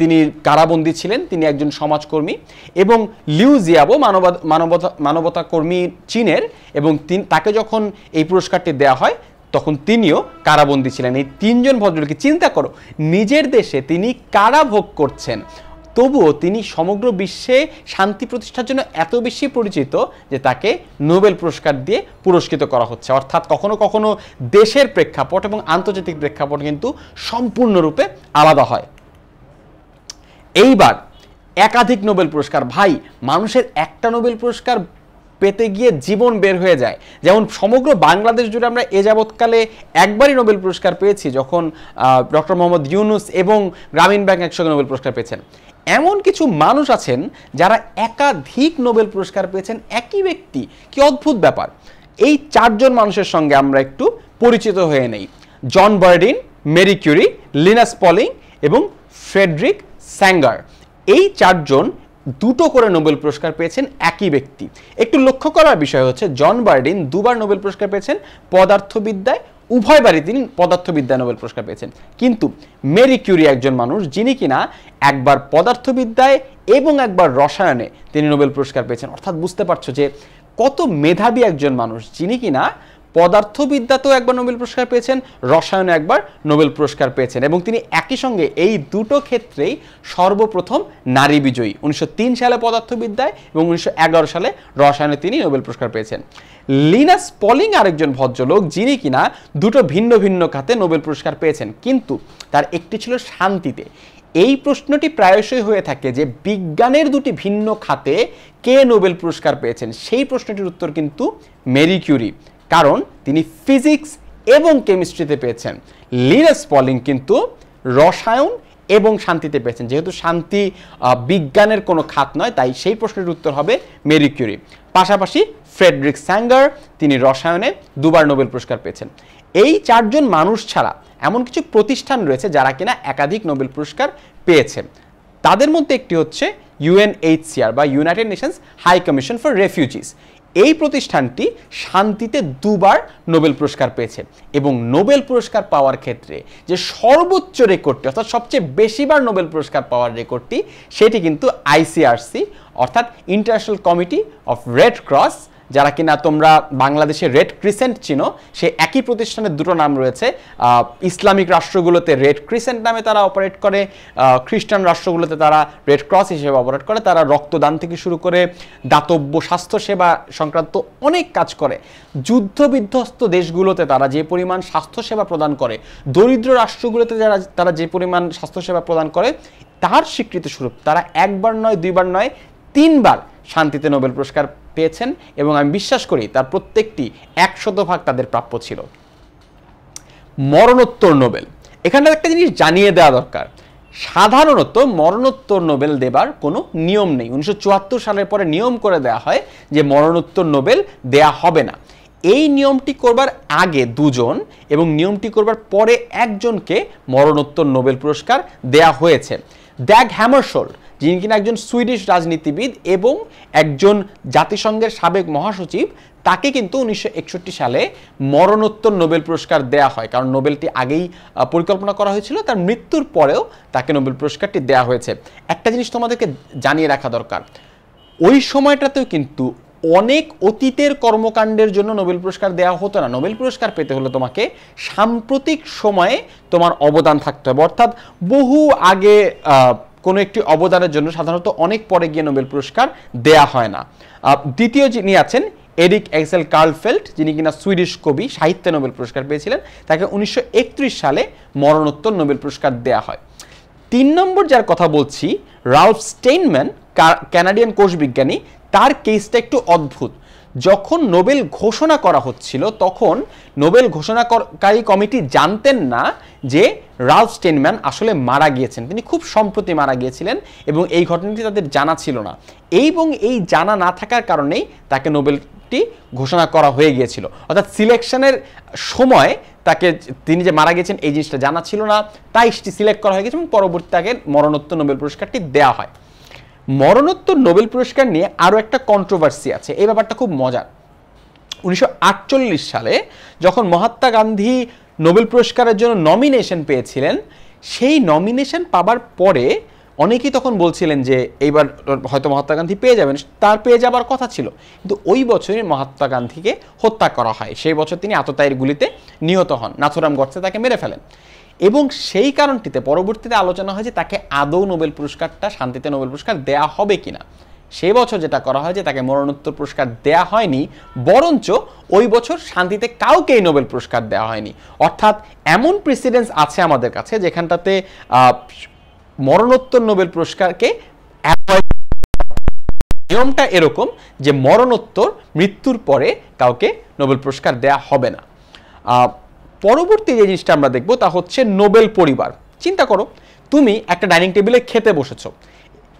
তিনি কারাবন্দী ছিলেন তিনি একজন সমাজকর্মী এবং লিউ জিয়াবো মানবতা মানবতা কর্মী চীনের এবং তাকে যখন এই পুরস্কারটি দেয়া হয় তখন তিনিও কারাবন্দী ছিলেন এই তিনজন ভদ্রলোকে চিন্তা করো নিজের দেশে তিনি কারা ভোগ করছেন তবুও তিনি সমগ্র বিশ্বে শান্তি প্রতিষ্ঠার জন্য এত বেশি পরিচিত যে তাকে নোবেল পুরস্কার দিয়ে পুরস্কৃত করা হচ্ছে অর্থাৎ কখনো কখনো দেশের প্রেক্ষাপট এবং আন্তর্জাতিক প্রেক্ষাপট কিন্তু সম্পূর্ণরূপে আলাদা হয় এইবার একাধিক নোবেল পুরস্কার ভাই মানুষের একটা নোবেল পুরস্কার পেতে গিয়ে জীবন বের হয়ে যায় যেমন সমগ্র বাংলাদেশ জুড়ে আমরা এ যাবৎকালে একবারই নোবেল পুরস্কার পেয়েছি যখন ডক্টর মোহাম্মদ ইউনুস এবং গ্রামীণ ব্যাংক একসঙ্গে নোবেল পুরস্কার পেয়েছেন এমন কিছু মানুষ আছেন যারা একাধিক নোবেল পুরস্কার পেয়েছেন একই ব্যক্তি কি অদ্ভুত ব্যাপার এই চারজন মানুষের সঙ্গে আমরা একটু পরিচিত হয়ে নেই John Bardeen Marie Curie Linus Pauling এবং ফ্রেডরিক স্যাঙ্গার এই চারজন দুটো করে নোবেল পুরস্কার পেয়েছেন একই ব্যক্তি একটু লক্ষ্য করার বিষয় হচ্ছে জন বার্ডিন দুবার নোবেল পুরস্কার পেয়েছেন পদার্থবিদ্যায় উভয়বারই তিনি পদার্থবিদ্যা নোবেল পুরস্কার পেয়েছেন কিন্তু মেরি কিউরি একজন মানুষ যিনি কিনা একবার পদার্থবিদ্যায় এবং একবার রসায়নে তিনি নোবেল পুরস্কার পেয়েছেন অর্থাৎ বুঝতে পারছো যে কত মেধাবী একজন মানুষ যিনি কিনা পদার্থবিদ্যাতেও একবার নোবেল পুরস্কার পেয়েছেন রসায়নে একবার নোবেল পুরস্কার পেয়েছেন এবং তিনি একই সঙ্গে এই দুটো ক্ষেত্রেই সর্বপ্রথম নারী বিজয়ী উনিশশো সালে পদার্থবিদ্যায় এবং উনিশশো সালে রসায়নে তিনি নোবেল পুরস্কার পেয়েছেন লিনাস পলিং আরেকজন ভদ্রলোক যিনি কিনা দুটো ভিন্ন ভিন্ন খাতে নোবেল পুরস্কার পেয়েছেন কিন্তু তার একটি ছিল শান্তিতে এই প্রশ্নটি প্রায়শই হয়ে থাকে যে বিজ্ঞানের দুটি ভিন্ন খাতে কে নোবেল পুরস্কার পেয়েছেন সেই প্রশ্নটির উত্তর কিন্তু মেরি কিউরি কারণ তিনি ফিজিক্স এবং কেমিস্ট্রিতে পেয়েছেন লিনাস পলিং কিন্তু রসায়ন এবং শান্তিতে পেয়েছেন যেহেতু শান্তি বিজ্ঞানের কোনো খাত নয় তাই সেই প্রশ্নের উত্তর হবে মেরি কিউরি পাশাপাশি ফ্রেডরিক স্যাঙ্গার তিনি রসায়নে দুবার নোবেল পুরস্কার পেয়েছেন এই চারজন মানুষ ছাড়া এমন কিছু প্রতিষ্ঠান রয়েছে যারা কিনা একাধিক নোবেল পুরস্কার পেয়েছে তাদের মধ্যে একটি হচ্ছে ইউএনএইচসিআর বা United Nations High Commission for refugees এই প্রতিষ্ঠানটি শান্তিতে দুবার নোবেল পুরস্কার পেয়েছে এবং নোবেল পুরস্কার পাওয়ার ক্ষেত্রে যে সর্বোচ্চ রেকর্ডটি অর্থাৎ সবচেয়ে বেশিবার নোবেল পুরস্কার পাওয়ার রেকর্ডটি সেটি কিন্তু আইসিআরসি অর্থাৎ international committee of red cross যারা কিনা তোমরা বাংলাদেশে রেড ক্রিসেন্ট চিনো সে একই প্রতিষ্ঠানের দুটো নাম রয়েছে ইসলামিক রাষ্ট্রগুলোতে রেড ক্রিসেন্ট নামে তারা অপারেট করে খ্রিস্টান রাষ্ট্রগুলোতে তারা রেড ক্রস হিসেবে অপারেট করে তারা রক্তদান থেকে শুরু করে দাতব্য স্বাস্থ্যসেবা সংক্রান্ত অনেক কাজ করে যুদ্ধবিধ্বস্ত দেশগুলোতে তারা যে পরিমাণ স্বাস্থ্যসেবা প্রদান করে দরিদ্র রাষ্ট্রগুলোতে যারা তারা যে পরিমাণ স্বাস্থ্যসেবা প্রদান করে তার স্বীকৃতি স্বরূপ তারা একবার নয় দুইবার নয় তিনবার শান্তিতে নোবেল পুরস্কার পেয়েছেন এবং আমি বিশ্বাস করি তার প্রত্যেকটি এক শতভাগ তাদের প্রাপ্য ছিল মরণোত্তর নোবেল এখানটা একটা জিনিস জানিয়ে দেওয়া দরকার সাধারণত মরণোত্তর নোবেল দেবার কোনো নিয়ম নেই উনিশশো সালের পরে নিয়ম করে দেয়া হয় যে মরণোত্তর নোবেল দেয়া হবে না এই নিয়মটি করবার আগে দুজন এবং নিয়মটি করবার পরে একজনকে মরণোত্তর নোবেল পুরস্কার দেয়া হয়েছে ড্যাগ হ্যামারশোল্ড যিনি কিনা একজন সুইডিশ রাজনীতিবিদ এবং একজন জাতিসংঘের সাবেক মহাসচিব তাকে কিন্তু উনিশশো সালে মরণোত্তর নোবেল পুরস্কার দেয়া হয় কারণ নোবেলটি আগেই পরিকল্পনা করা হয়েছিল তার মৃত্যুর পরেও তাকে নোবেল পুরস্কারটি দেয়া হয়েছে একটা জিনিস তোমাদেরকে জানিয়ে রাখা দরকার ওই সময়টাতেও কিন্তু অনেক অতীতের কর্মকাণ্ডের জন্য নোবেল পুরস্কার দেওয়া হতো না নোবেল পুরস্কার পেতে হলে তোমাকে সাম্প্রতিক সময়ে তোমার অবদান থাকতে হবে অর্থাৎ বহু আগে কোনো একটি অবদানের জন্য সাধারণত অনেক পরে গিয়ে নোবেল পুরস্কার দেয়া হয় না দ্বিতীয় যিনি আছেন এরিক এক্সেল কার্লফেল্ড যিনি কিনা সুইডিশ কবি সাহিত্যে নোবেল পুরস্কার পেয়েছিলেন তাকে উনিশশো সালে মরণোত্তর নোবেল পুরস্কার দেয়া হয় তিন নম্বর যার কথা বলছি রাউফ স্টেইনম্যান কানাডিয়ান কোষ বিজ্ঞানী তার কেসটা একটু অদ্ভুত যখন নোবেল ঘোষণা করা হচ্ছিল তখন নোবেল ঘোষণাকারী কমিটি জানতেন না যে রাল স্টেনম্যান আসলে মারা গিয়েছেন তিনি খুব সম্প্রতি মারা গিয়েছিলেন এবং এই ঘটনাটি তাদের জানা ছিল না এবং এই জানা না থাকার কারণেই তাকে নোবেলটি ঘোষণা করা হয়ে গিয়েছিল অর্থাৎ সিলেকশনের সময় তাকে তিনি যে মারা গেছেন এই জিনিসটা জানা ছিল না তাই সিলেক্ট করা হয়ে গেছে এবং পরবর্তী তাকে মরণোত্তর নোবেল পুরস্কারটি দেওয়া হয় মরণোত্তর নোবেল পুরস্কার নিয়ে আরও একটা কন্ট্রোভার্সি আছে এই ব্যাপারটা খুব মজার উনিশশো সালে যখন মহাত্মা গান্ধী নোবেল পুরস্কারের জন্য নমিনেশন পেয়েছিলেন সেই নমিনেশন পাবার পরে অনেকেই তখন বলছিলেন যে এইবার হয়তো মহাত্মা গান্ধী পেয়ে যাবেন তার পেয়ে যাবার কথা ছিল কিন্তু ওই বছরই মহাত্মা গান্ধীকে হত্যা করা হয় সেই বছর তিনি আততায়ীর গুলিতে নিহত হন নাথুরাম গডসে তাকে মেরে ফেলেন এবং সেই কারণটিতে পরবর্তীতে আলোচনা হয় যে তাকে আদৌ নোবেল পুরস্কারটা শান্তিতে নোবেল পুরস্কার দেয়া হবে কিনা সে বছর যেটা করা হয় যে তাকে মরণোত্তর পুরস্কার দেয়া হয়নি বরঞ্চ ওই বছর শান্তিতে কাউকেই নোবেল পুরস্কার দেওয়া হয়নি অর্থাৎ এমন প্রেসিডেন্স আছে আমাদের কাছে যেখানটাতে মরণোত্তর নোবেল পুরস্কারকে নিয়মটা এরকম যে মরণোত্তর মৃত্যুর পরে কাউকে নোবেল পুরস্কার দেয়া হবে না পরবর্তী যে জিনিসটা আমরা দেখব তা হচ্ছে নোবেল পরিবার চিন্তা করো তুমি একটা ডাইনিং টেবিলে খেতে বসেছ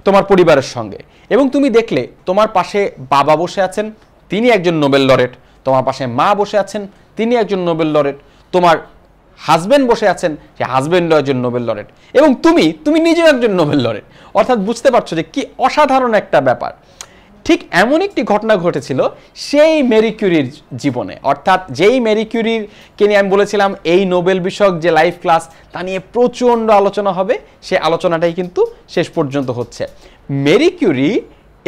তোমার পরিবারের সঙ্গে এবং তুমি দেখলে তোমার পাশে বাবা বসে আছেন তিনি একজন নোবেল লরেট তোমার পাশে মা বসে আছেন তিনি একজন নোবেল লরেট তোমার হাজব্যান্ড বসে আছেন সে হাজব্যান্ডও একজন নোবেল লরেট এবং তুমি তুমি নিজেও একজন নোবেল লরেট অর্থাৎ বুঝতে পারছো যে কি অসাধারণ একটা ব্যাপার ঠিক এমন একটি ঘটনা ঘটেছিল সেই মেরি কিউরির জীবনে অর্থাৎ যেই মেরি কিউরিরকে নিয়ে আমি বলেছিলাম এই নোবেল বিষয়ক যে লাইভ ক্লাস তা নিয়ে প্রচণ্ড আলোচনা হবে সে আলোচনাটাই কিন্তু শেষ পর্যন্ত হচ্ছে মেরি কিউরি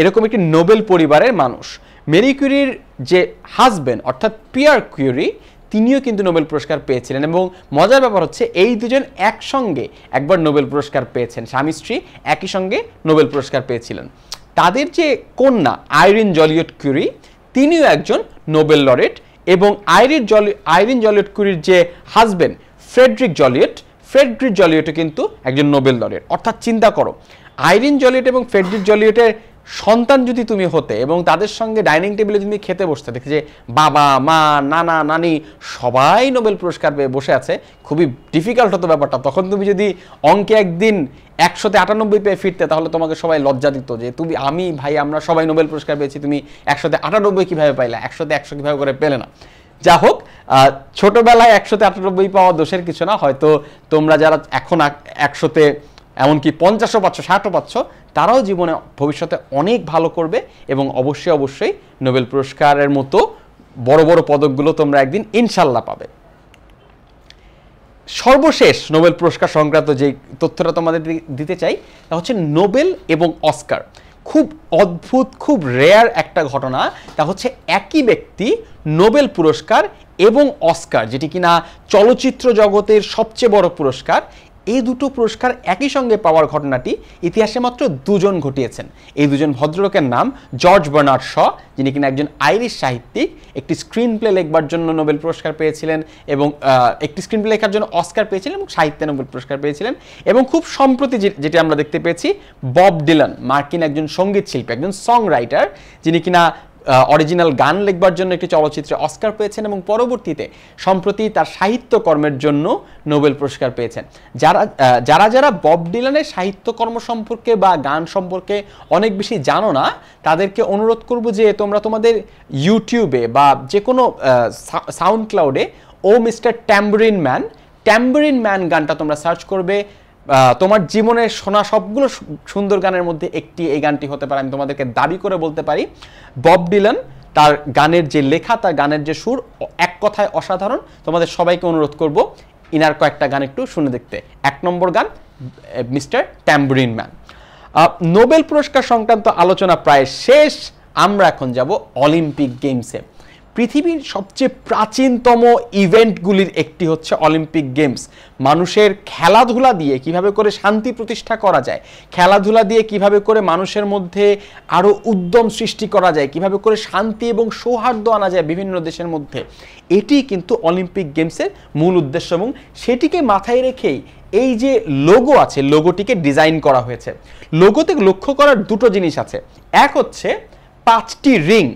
এরকম একটি নোবেল পরিবারের মানুষ মেরি কিউরির যে হাজব্যান্ড অর্থাৎ পিয়ার কিউরি তিনিও কিন্তু নোবেল পুরস্কার পেয়েছিলেন এবং মজার ব্যাপার হচ্ছে এই দুজন একসঙ্গে একবার নোবেল পুরস্কার পেয়েছেন স্বামী স্ত্রী একই সঙ্গে নোবেল পুরস্কার পেয়েছিলেন তাদের যে কন্যা আইরিন জলিয়ট কিউরি তিনিও একজন নোবেল লরেট এবং আইরিন জলি আইরিন জলিয়ট কিউরির যে হাজব্যান্ড ফ্রেডরিক জলিয়ট ফ্রেডরিক জলিয়টও কিন্তু একজন নোবেল লরেট অর্থাৎ চিন্তা করো আইরিন জলিয়ট এবং ফ্রেডরিক জলিয়টের সন্তান যদি তুমি হতে এবং তাদের সঙ্গে ডাইনিং টেবিলে তুমি খেতে বসতে দেখে যে বাবা মা নানা নানি সবাই নোবেল পুরস্কার পেয়ে বসে আছে খুবই ডিফিকাল্ট হতো ব্যাপারটা তখন তুমি যদি অঙ্কে একদিন একশোতে আটানব্বই পেয়ে ফিরতে তাহলে তোমাকে সবাই লজ্জা দিত যে তুমি আমি ভাই আমরা সবাই নোবেল পুরস্কার পেয়েছি তুমি একশোতে আটানব্বই কীভাবে পাইলা একশোতে একশো কীভাবে করে পেলে না যা হোক ছোটোবেলায় একশোতে আটানব্বই পাওয়া দোষের কিছু না হয়তো তোমরা যারা এখন একশোতে এমনকি পঞ্চাশও পাচ্ছ ষাটও পাচ্ছ তারাও জীবনে ভবিষ্যতে অনেক ভালো করবে এবং অবশ্যই অবশ্যই নোবেল পুরস্কারের মতো বড় বড় পদকগুলো তোমরা একদিন ইনশাল্লাহ পাবে সর্বশেষ নোবেল পুরস্কার সংক্রান্ত যে তথ্যটা তোমাদের দিতে চাই তা হচ্ছে নোবেল এবং অস্কার খুব অদ্ভুত খুব রেয়ার একটা ঘটনা তা হচ্ছে একই ব্যক্তি নোবেল পুরস্কার এবং অস্কার যেটি কিনা চলচ্চিত্র জগতের সবচেয়ে বড় পুরস্কার এই দুটো পুরস্কার একই সঙ্গে পাওয়ার ঘটনাটি ইতিহাসে মাত্র দুজন ঘটিয়েছেন এই দুজন ভদ্রলোকের নাম জর্জ বার্নার্ড শ যিনি কিনা একজন আইরিশ সাহিত্যিক একটি স্ক্রিন প্লে লেখবার জন্য নোবেল পুরস্কার পেয়েছিলেন এবং একটি স্ক্রিন প্লে লেখার জন্য অস্কার পেয়েছিলেন এবং সাহিত্যে নোবেল পুরস্কার পেয়েছিলেন এবং খুব সম্প্রতি যেটি আমরা দেখতে পেয়েছি বব ডিলন মার্কিন একজন সঙ্গীত শিল্পী একজন সং রাইটার যিনি কিনা অরিজিনাল গান লেখবার জন্য একটি চলচ্চিত্রে অস্কার পেয়েছেন এবং পরবর্তীতে সম্প্রতি তার সাহিত্যকর্মের জন্য নোবেল পুরস্কার পেয়েছেন যারা যারা যারা বব ডিলানের সাহিত্যকর্ম সম্পর্কে বা গান সম্পর্কে অনেক বেশি জানো না তাদেরকে অনুরোধ করব যে তোমরা তোমাদের ইউটিউবে বা যে কোনো সাউন্ড ক্লাউডে ও mister tambourine man tambourine man গানটা তোমরা সার্চ করবে তোমার জীবনে শোনা সবগুলো সুন্দর গানের মধ্যে একটি এই গানটি হতে পারে আমি তোমাদেরকে দাবি করে বলতে পারি বব ডিলন তার গানের যে লেখা তার গানের যে সুর এক কথায় অসাধারণ তোমাদের সবাইকে অনুরোধ করব ইনার কয়েকটা গান একটু শুনে দেখতে এক নম্বর গান মিস্টার ট্যাম্বরিন ম্যান নোবেল পুরস্কার সংক্রান্ত আলোচনা প্রায় শেষ আমরা এখন যাব অলিম্পিক গেমসে পৃথিবীর সবচেয়ে প্রাচীনতম ইভেন্টগুলির একটি হচ্ছে অলিম্পিক গেমস মানুষের খেলাধুলা দিয়ে কিভাবে করে শান্তি প্রতিষ্ঠা করা যায় খেলাধুলা দিয়ে কিভাবে করে মানুষের মধ্যে আরও উদ্যম সৃষ্টি করা যায় কিভাবে করে শান্তি এবং সৌহার্দ্য আনা যায় বিভিন্ন দেশের মধ্যে এটি কিন্তু অলিম্পিক গেমসের মূল উদ্দেশ্য এবং সেটিকে মাথায় রেখেই এই যে লোগো আছে লোগোটিকে ডিজাইন করা হয়েছে লোগোতে লক্ষ্য করার দুটো জিনিস আছে এক হচ্ছে পাঁচটি রিং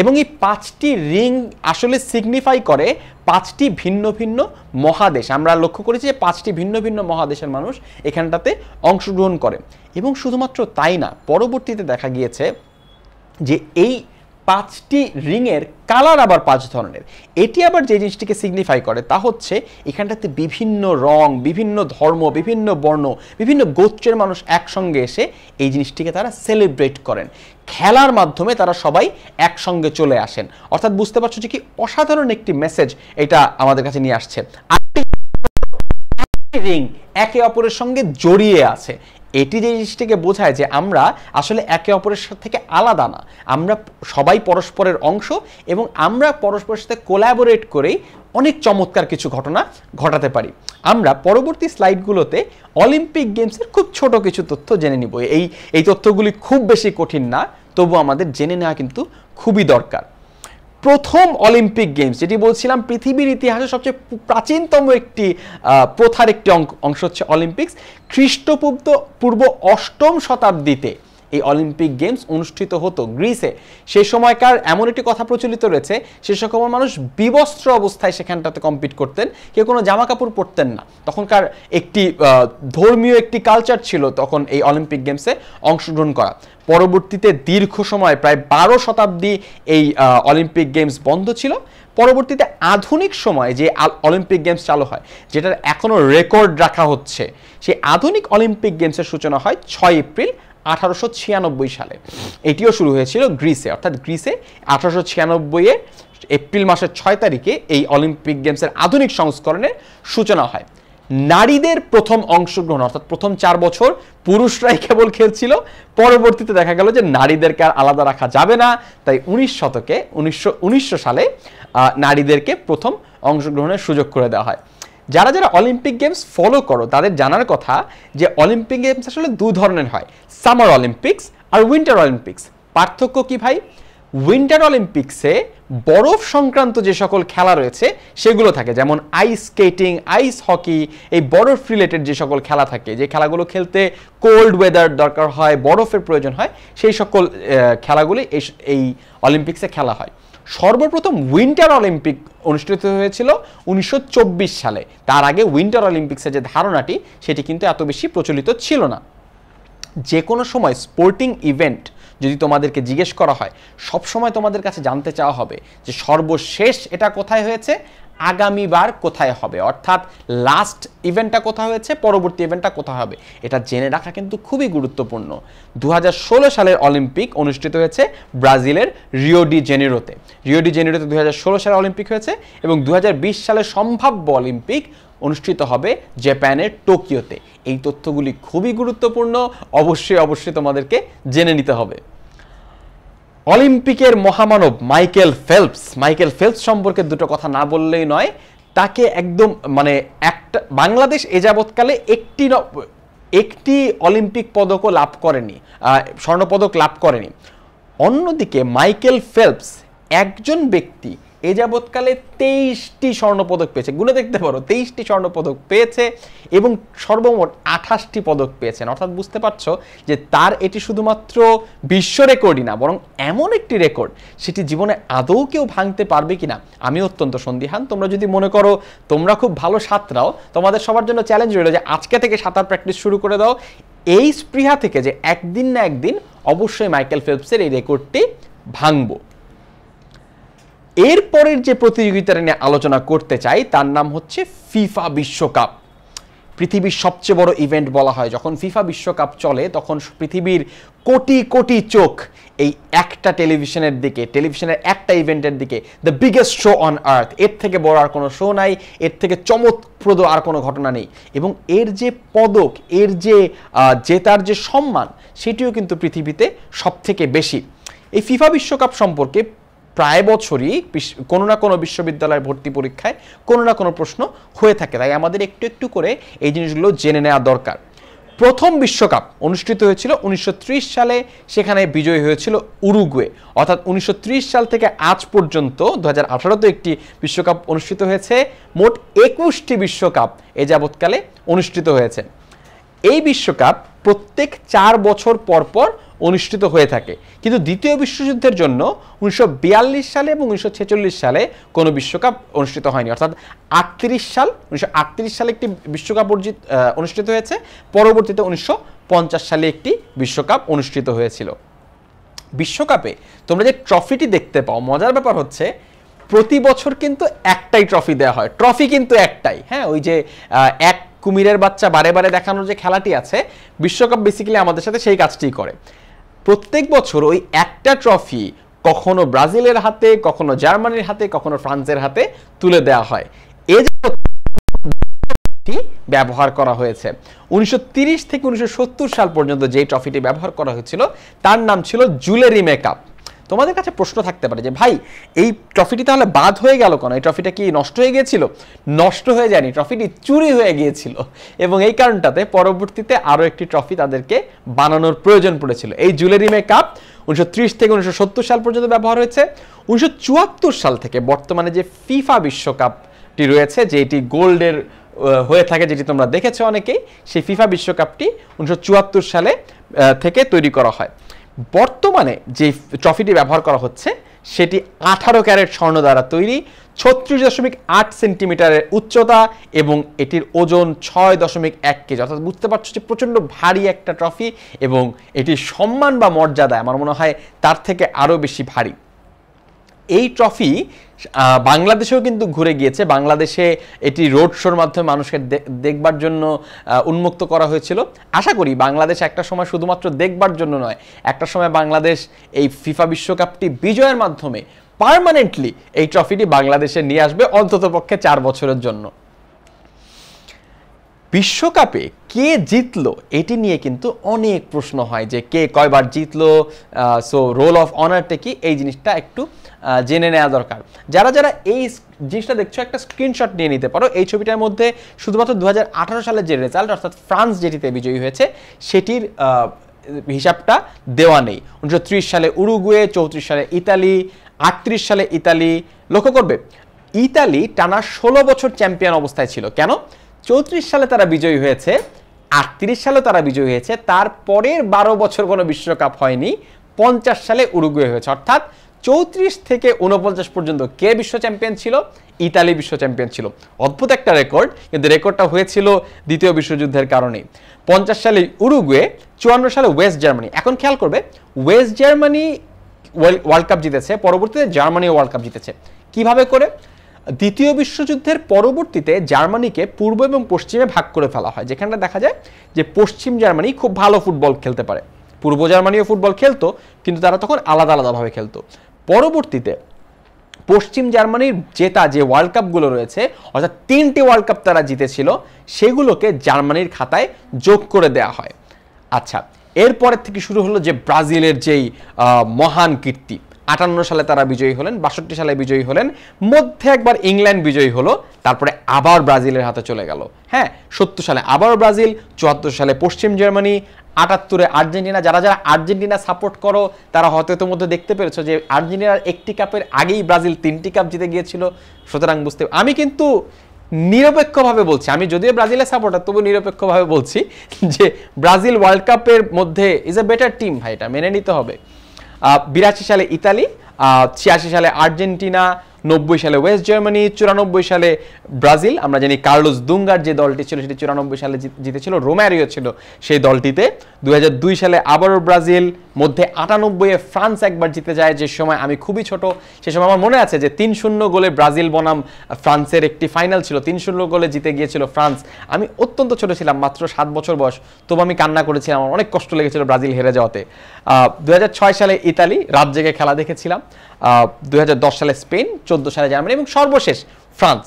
এবং এই পাঁচটি রিং আসলে সিগনিফাই করে পাঁচটি ভিন্ন ভিন্ন মহাদেশ আমরা লক্ষ্য করেছি যে পাঁচটি ভিন্ন ভিন্ন মহাদেশের মানুষ এখানটাতে অংশগ্রহণ করে এবং শুধুমাত্র তাই না পরবর্তীতে দেখা গিয়েছে যে এই পাঁচটি রিংয়ের কালার আবার পাঁচ ধরনের এটি আবার যে জিনিসটিকে সিগনিফাই করে তা হচ্ছে এখানটাতে বিভিন্ন রং বিভিন্ন ধর্ম বিভিন্ন বর্ণ বিভিন্ন গোত্রের মানুষ একসঙ্গে এসে এই জিনিসটিকে তারা সেলিব্রেট করেন খেলার মাধ্যমে তারা সবাই একসঙ্গে চলে আসেন অর্থাৎ বুঝতে পারছো যে কি অসাধারণ একটি মেসেজ এটা আমাদের কাছে নিয়ে আসছে রিং একে অপরের সঙ্গে জড়িয়ে আছে এটি যে জিনিসটিকে বোঝায় যে আমরা আসলে একে অপরের থেকে আলাদা না আমরা সবাই পরস্পরের অংশ এবং আমরা পরস্পরের সাথে কোলাবোরেট করেই অনেক চমৎকার কিছু ঘটনা ঘটাতে পারি আমরা পরবর্তী স্লাইডগুলোতে অলিম্পিক গেমসের খুব ছোট কিছু তথ্য জেনে নিব এই এই তথ্যগুলি খুব বেশি কঠিন না তবু আমাদের জেনে নেওয়া কিন্তু খুবই দরকার প্রথম অলিম্পিক গেমস যেটি বলছিলাম পৃথিবীর ইতিহাসে সবচেয়ে প্রাচীনতম একটি প্রথার একটি অংশ হচ্ছে অলিম্পিক্স খ্রিস্টপূর্ব পূর্ব অষ্টম শতাব্দীতে এই অলিম্পিক গেমস অনুষ্ঠিত হতো গ্রিসে সে সময়কার এমন একটি কথা প্রচলিত রয়েছে সে সকল মানুষ বিবস্ত্র অবস্থায় সেখানটাতে কম্পিট করতেন কেউ কোনো জামা কাপড় পরতেন না তখনকার একটি ধর্মীয় একটি কালচার ছিল তখন এই অলিম্পিক গেমসে অংশগ্রহণ করা পরবর্তীতে দীর্ঘ সময় প্রায় বারো শতাব্দী এই অলিম্পিক গেমস বন্ধ ছিল পরবর্তীতে আধুনিক সময়ে যে অলিম্পিক গেমস চালু হয় যেটার এখনও রেকর্ড রাখা হচ্ছে সেই আধুনিক অলিম্পিক গেমসের সূচনা হয় ছয় এপ্রিল আঠারোশো সালে এটিও শুরু হয়েছিল গ্রিসে অর্থাৎ গ্রিসে আঠারোশো ছিয়ানব্বইয়ে এপ্রিল মাসের ছয় তারিখে এই অলিম্পিক গেমসের আধুনিক সংস্করণের সূচনা হয় নারীদের প্রথম অংশগ্রহণ অর্থাৎ প্রথম চার বছর পুরুষরাই কেবল খেলছিল পরবর্তীতে দেখা গেল যে নারীদেরকে আর আলাদা রাখা যাবে না তাই উনিশ শতকে উনিশশো সালে নারীদেরকে প্রথম অংশগ্রহণের সুযোগ করে দেওয়া হয় যারা যারা অলিম্পিক গেমস ফলো করো তাদের জানার কথা যে অলিম্পিক গেমস আসলে দু ধরনের হয় সামার অলিম্পিক্স আর উইন্টার অলিম্পিক্স পার্থক্য কি ভাই উইন্টার অলিম্পিক্সে বরফ সংক্রান্ত যে সকল খেলা রয়েছে সেগুলো থাকে যেমন আইস স্কেটিং আইস হকি এই বরফ রিলেটেড যে সকল খেলা থাকে যে খেলাগুলো খেলতে কোল্ড ওয়েদার দরকার হয় বরফের প্রয়োজন হয় সেই সকল খেলাগুলি এই অলিম্পিক্সে খেলা হয় সর্বপ্রথম উইন্টার অলিম্পিক অনুষ্ঠিত হয়েছিল উনিশশো সালে তার আগে উইন্টার অলিম্পিক্সের যে ধারণাটি সেটি কিন্তু এত বেশি প্রচলিত ছিল না যে কোনো সময় স্পোর্টিং ইভেন্ট যদি তোমাদেরকে জিজ্ঞেস করা হয় সব সময় তোমাদের কাছে জানতে চাওয়া হবে যে সর্বশেষ এটা কোথায় হয়েছে আগামীবার কোথায় হবে অর্থাৎ লাস্ট ইভেন্টটা কোথায় হয়েছে পরবর্তী ইভেন্টটা কোথায় হবে এটা জেনে রাখা কিন্তু খুবই গুরুত্বপূর্ণ দু সালের অলিম্পিক অনুষ্ঠিত হয়েছে ব্রাজিলের রিও ডি জেনেরোতে রিও ডি জেনেরোতে দু সালের অলিম্পিক হয়েছে এবং দু সালের সম্ভাব্য অলিম্পিক অনুষ্ঠিত হবে জাপানের টোকিওতে এই তথ্যগুলি খুবই গুরুত্বপূর্ণ অবশ্যই অবশ্যই তোমাদেরকে জেনে নিতে হবে অলিম্পিকের মহামানব মাইকেল ফেলপস মাইকেল ফেলপস সম্পর্কে দুটো কথা না বললেই নয় তাকে একদম মানে একটা বাংলাদেশ এ যাবৎকালে একটি একটি অলিম্পিক পদকও লাভ করেনি স্বর্ণপদক লাভ করেনি অন্যদিকে মাইকেল ফেলপস একজন ব্যক্তি এ যাবৎকালে তেইশটি স্বর্ণপদক পেয়েছে গুলো দেখতে পারো তেইশটি স্বর্ণপদক পেয়েছে এবং সর্বমোট আঠাশটি পদক পেয়েছেন অর্থাৎ বুঝতে পারছো যে তার এটি শুধুমাত্র বিশ্ব রেকর্ডই না বরং এমন একটি রেকর্ড সেটি জীবনে আদৌ কেউ ভাঙতে পারবে কিনা আমি অত্যন্ত সন্দিহান তোমরা যদি মনে করো তোমরা খুব ভালো সাঁতরাও তোমাদের সবার জন্য চ্যালেঞ্জ রইল যে আজকে থেকে সাঁতার প্র্যাকটিস শুরু করে দাও এই স্পৃহা থেকে যে একদিন না একদিন অবশ্যই মাইকেল ফেলপসের এই রেকর্ডটি ভাঙবো এরপরের যে প্রতিযোগিতা নিয়ে আলোচনা করতে চাই তার নাম হচ্ছে ফিফা বিশ্বকাপ পৃথিবীর সবচেয়ে বড় ইভেন্ট বলা হয় যখন ফিফা বিশ্বকাপ চলে তখন পৃথিবীর কোটি কোটি চোখ এই একটা টেলিভিশনের দিকে টেলিভিশনের একটা ইভেন্টের দিকে the biggest show on earth এর থেকে বড় আর কোনো শো নাই এর থেকে চমকপ্রদ আর কোনো ঘটনা নেই এবং এর যে পদক এর যে জেতার যে সম্মান সেটিও কিন্তু পৃথিবীতে সবথেকে বেশি এই ফিফা বিশ্বকাপ সম্পর্কে প্রায় বছরই কোনো না কোনো বিশ্ববিদ্যালয় ভর্তি পরীক্ষায় কোনো না কোনো প্রশ্ন হয়ে থাকে তাই আমাদের একটু একটু করে এই জিনিসগুলো জেনে নেওয়া দরকার প্রথম বিশ্বকাপ অনুষ্ঠিত হয়েছিল উনিশশো সালে সেখানে বিজয়ী হয়েছিল উরুগুয়ে অর্থাৎ উনিশশো সাল থেকে আজ পর্যন্ত দু হাজার একটি বিশ্বকাপ অনুষ্ঠিত হয়েছে মোট একুশটি বিশ্বকাপ এ যাবৎকালে অনুষ্ঠিত হয়েছে এই বিশ্বকাপ প্রত্যেক চার বছর পর পর অনুষ্ঠিত হয়ে থাকে কিন্তু দ্বিতীয় বিশ্বযুদ্ধের জন্য উনিশশো সালে এবং উনিশশো সালে কোনো বিশ্বকাপ অনুষ্ঠিত হয়নি অর্থাৎ আটত্রিশ সাল উনিশশো সালে একটি বিশ্বকাপ অর্জিত অনুষ্ঠিত হয়েছে পরবর্তীতে উনিশশো সালে একটি বিশ্বকাপ অনুষ্ঠিত হয়েছিল বিশ্বকাপে তোমরা যে ট্রফিটি দেখতে পাও মজার ব্যাপার হচ্ছে প্রতি বছর কিন্তু একটাই ট্রফি দেওয়া হয় ট্রফি কিন্তু একটাই হ্যাঁ ওই যে এক কুমিরের বাচ্চা বারে বারে দেখানোর যে খেলাটি আছে বিশ্বকাপ বেসিক্যালি আমাদের সাথে সেই কাজটি করে প্রত্যেক বছর ওই একটা ট্রফি কখনো ব্রাজিলের হাতে কখনো জার্মানির হাতে কখনো ফ্রান্সের হাতে তুলে দেওয়া হয় এ ব্যবহার করা হয়েছে উনিশশো থেকে উনিশশো সাল পর্যন্ত যে ট্রফিটি ব্যবহার করা হয়েছিল তার নাম ছিল জুলেরি মেকআপ তোমাদের কাছে প্রশ্ন থাকতে পারে যে ভাই এই ট্রফিটি তাহলে বাদ হয়ে গেল কেন এই ট্রফিটা কি নষ্ট হয়ে গিয়েছিল নষ্ট হয়ে যায়নি ট্রফিটি চুরি হয়ে গিয়েছিল এবং এই কারণটাতে পরবর্তীতে আরও একটি ট্রফি তাদেরকে বানানোর প্রয়োজন পড়েছিল এই জুলেরিমে কাপ উনিশশো ত্রিশ থেকে উনিশশো সাল পর্যন্ত ব্যবহার হয়েছে উনিশশো সাল থেকে বর্তমানে যে ফিফা বিশ্বকাপটি রয়েছে যে এটি গোল্ডের হয়ে থাকে যেটি তোমরা দেখেছো অনেকেই সেই ফিফা বিশ্বকাপটি উনিশশো সালে থেকে তৈরি করা হয় বর্তমানে যে ট্রফিটি ব্যবহার করা হচ্ছে সেটি আঠারো ক্যারেট স্বর্ণ দ্বারা তৈরি ছত্রিশ দশমিক আট সেন্টিমিটারের উচ্চতা এবং এটির ওজন ছয় দশমিক এক কেজি অর্থাৎ বুঝতে পারছো যে প্রচণ্ড ভারী একটা ট্রফি এবং এটির সম্মান বা মর্যাদা আমার মনে হয় তার থেকে আরও বেশি ভারী এই ট্রফি বাংলাদেশেও কিন্তু ঘুরে গিয়েছে বাংলাদেশে এটি রোড শোর মাধ্যমে মানুষকে দেখবার জন্য উন্মুক্ত করা হয়েছিল আশা করি বাংলাদেশ একটা সময় শুধুমাত্র দেখবার জন্য নয় একটা সময় বাংলাদেশ এই ফিফা বিশ্বকাপটি বিজয়ের মাধ্যমে পারমানেন্টলি এই ট্রফিটি বাংলাদেশে নিয়ে আসবে অন্ততপক্ষে চার বছরের জন্য বিশ্বকাপে কে জিতলো এটি নিয়ে কিন্তু অনেক প্রশ্ন হয় যে কে কয়বার জিতলো সো রোল অফ অনারটা কি এই জিনিসটা একটু জেনে নেওয়া দরকার যারা যারা এই জিনিসটা দেখছো একটা স্ক্রিনশট নিয়ে নিতে পারো এই ছবিটার মধ্যে শুধুমাত্র দু সালের যে রেজাল্ট অর্থাৎ ফ্রান্স যেটিতে বিজয়ী হয়েছে সেটির হিসাবটা দেওয়া নেই উনিশশো সালে উরুগুয়ে চৌত্রিশ সালে ইতালি আটত্রিশ সালে ইতালি লক্ষ্য করবে ইতালি টানা ষোলো বছর চ্যাম্পিয়ন অবস্থায় ছিল কেন চৌত্রিশ সালে তারা বিজয়ী হয়েছে আটত্রিশ সালে তারা বিজয়ী হয়েছে তার পরের বারো বছর কোনো বিশ্বকাপ হয়নি পঞ্চাশ সালে উরুগুয়ে হয়েছে অর্থাৎ চৌত্রিশ থেকে উনপঞ্চাশ পর্যন্ত কে বিশ্ব চ্যাম্পিয়ন ছিল ইতালি বিশ্ব চ্যাম্পিয়ন ছিল অদ্ভুত একটা রেকর্ড কিন্তু রেকর্ডটা হয়েছিল দ্বিতীয় বিশ্বযুদ্ধের কারণে পঞ্চাশ সালে উরুগুয়ে চুয়ান্ন সালে ওয়েস্ট জার্মানি এখন খেয়াল করবে ওয়েস্ট জার্মানি ওয়ার্ল্ড কাপ জিতেছে পরবর্তীতে জার্মানি ওয়ার্ল্ড কাপ জিতেছে কিভাবে করে দ্বিতীয় বিশ্বযুদ্ধের পরবর্তীতে জার্মানিকে পূর্ব এবং পশ্চিমে ভাগ করে ফেলা হয় যেখানটা দেখা যায় যে পশ্চিম জার্মানি খুব ভালো ফুটবল খেলতে পারে পূর্ব জার্মানিও ফুটবল খেলতো কিন্তু তারা তখন আলাদা আলাদাভাবে খেলতো পরবর্তীতে পশ্চিম জার্মানির জেতা যে ওয়ার্ল্ড কাপগুলো রয়েছে অর্থাৎ তিনটি ওয়ার্ল্ড কাপ তারা জিতেছিল সেগুলোকে জার্মানির খাতায় যোগ করে দেয়া হয় আচ্ছা এরপরের থেকে শুরু হলো যে ব্রাজিলের যেই মহান কীর্তি আটান্ন সালে তারা বিজয়ী হলেন বাষট্টি সালে বিজয়ী হলেন মধ্যে একবার ইংল্যান্ড বিজয়ী হলো তারপরে আবার ব্রাজিলের হাতে চলে গেল হ্যাঁ সত্তর সালে আবার ব্রাজিল চুয়াত্তর সালে পশ্চিম জার্মানি আটাত্তরে আর্জেন্টিনা যারা যারা আর্জেন্টিনা সাপোর্ট করো তারা হয়তো ইতোমধ্যে দেখতে পেরেছো যে আর্জেন্টিনার একটি কাপের আগেই ব্রাজিল তিনটি কাপ জিতে গিয়েছিল সুতরাং বুঝতে আমি কিন্তু নিরপেক্ষভাবে বলছি আমি যদিও ব্রাজিলের সাপোর্টার তবু নিরপেক্ষভাবে বলছি যে ব্রাজিল ওয়ার্ল্ড কাপের মধ্যে ইজ এ বেটার টিম ভাই এটা মেনে নিতে হবে বিরাশি সালে ইতালি ছিয়াশি সালে আর্জেন্টিনা নব্বই সালে ওয়েস্ট জার্মানি চুরানব্বই সালে ব্রাজিল আমরা জানি কার্লোস দুঙ্গার যে দলটি ছিল সেটি চুরানব্বই সালে জিতেছিল রোম্যারিও ছিল সেই দলটিতে দু সালে আবারও ব্রাজিল মধ্যে আটানব্বইয়ে ফ্রান্স একবার জিতে যায় যে সময় আমি খুবই ছোট সে সময় আমার মনে আছে যে তিন শূন্য গোলে ব্রাজিল বনাম ফ্রান্সের একটি ফাইনাল ছিল তিন শূন্য গোলে জিতে গিয়েছিল ফ্রান্স আমি অত্যন্ত ছোট ছিলাম মাত্র সাত বছর বয়স তবু আমি কান্না করেছিলাম আমার অনেক কষ্ট লেগেছিল ব্রাজিল হেরে যাওয়াতে দু সালে ইতালি রাত জেগে খেলা দেখেছিলাম দুই সালে স্পেন চোদ্দ সালে জার্মানি এবং সর্বশেষ ফ্রান্স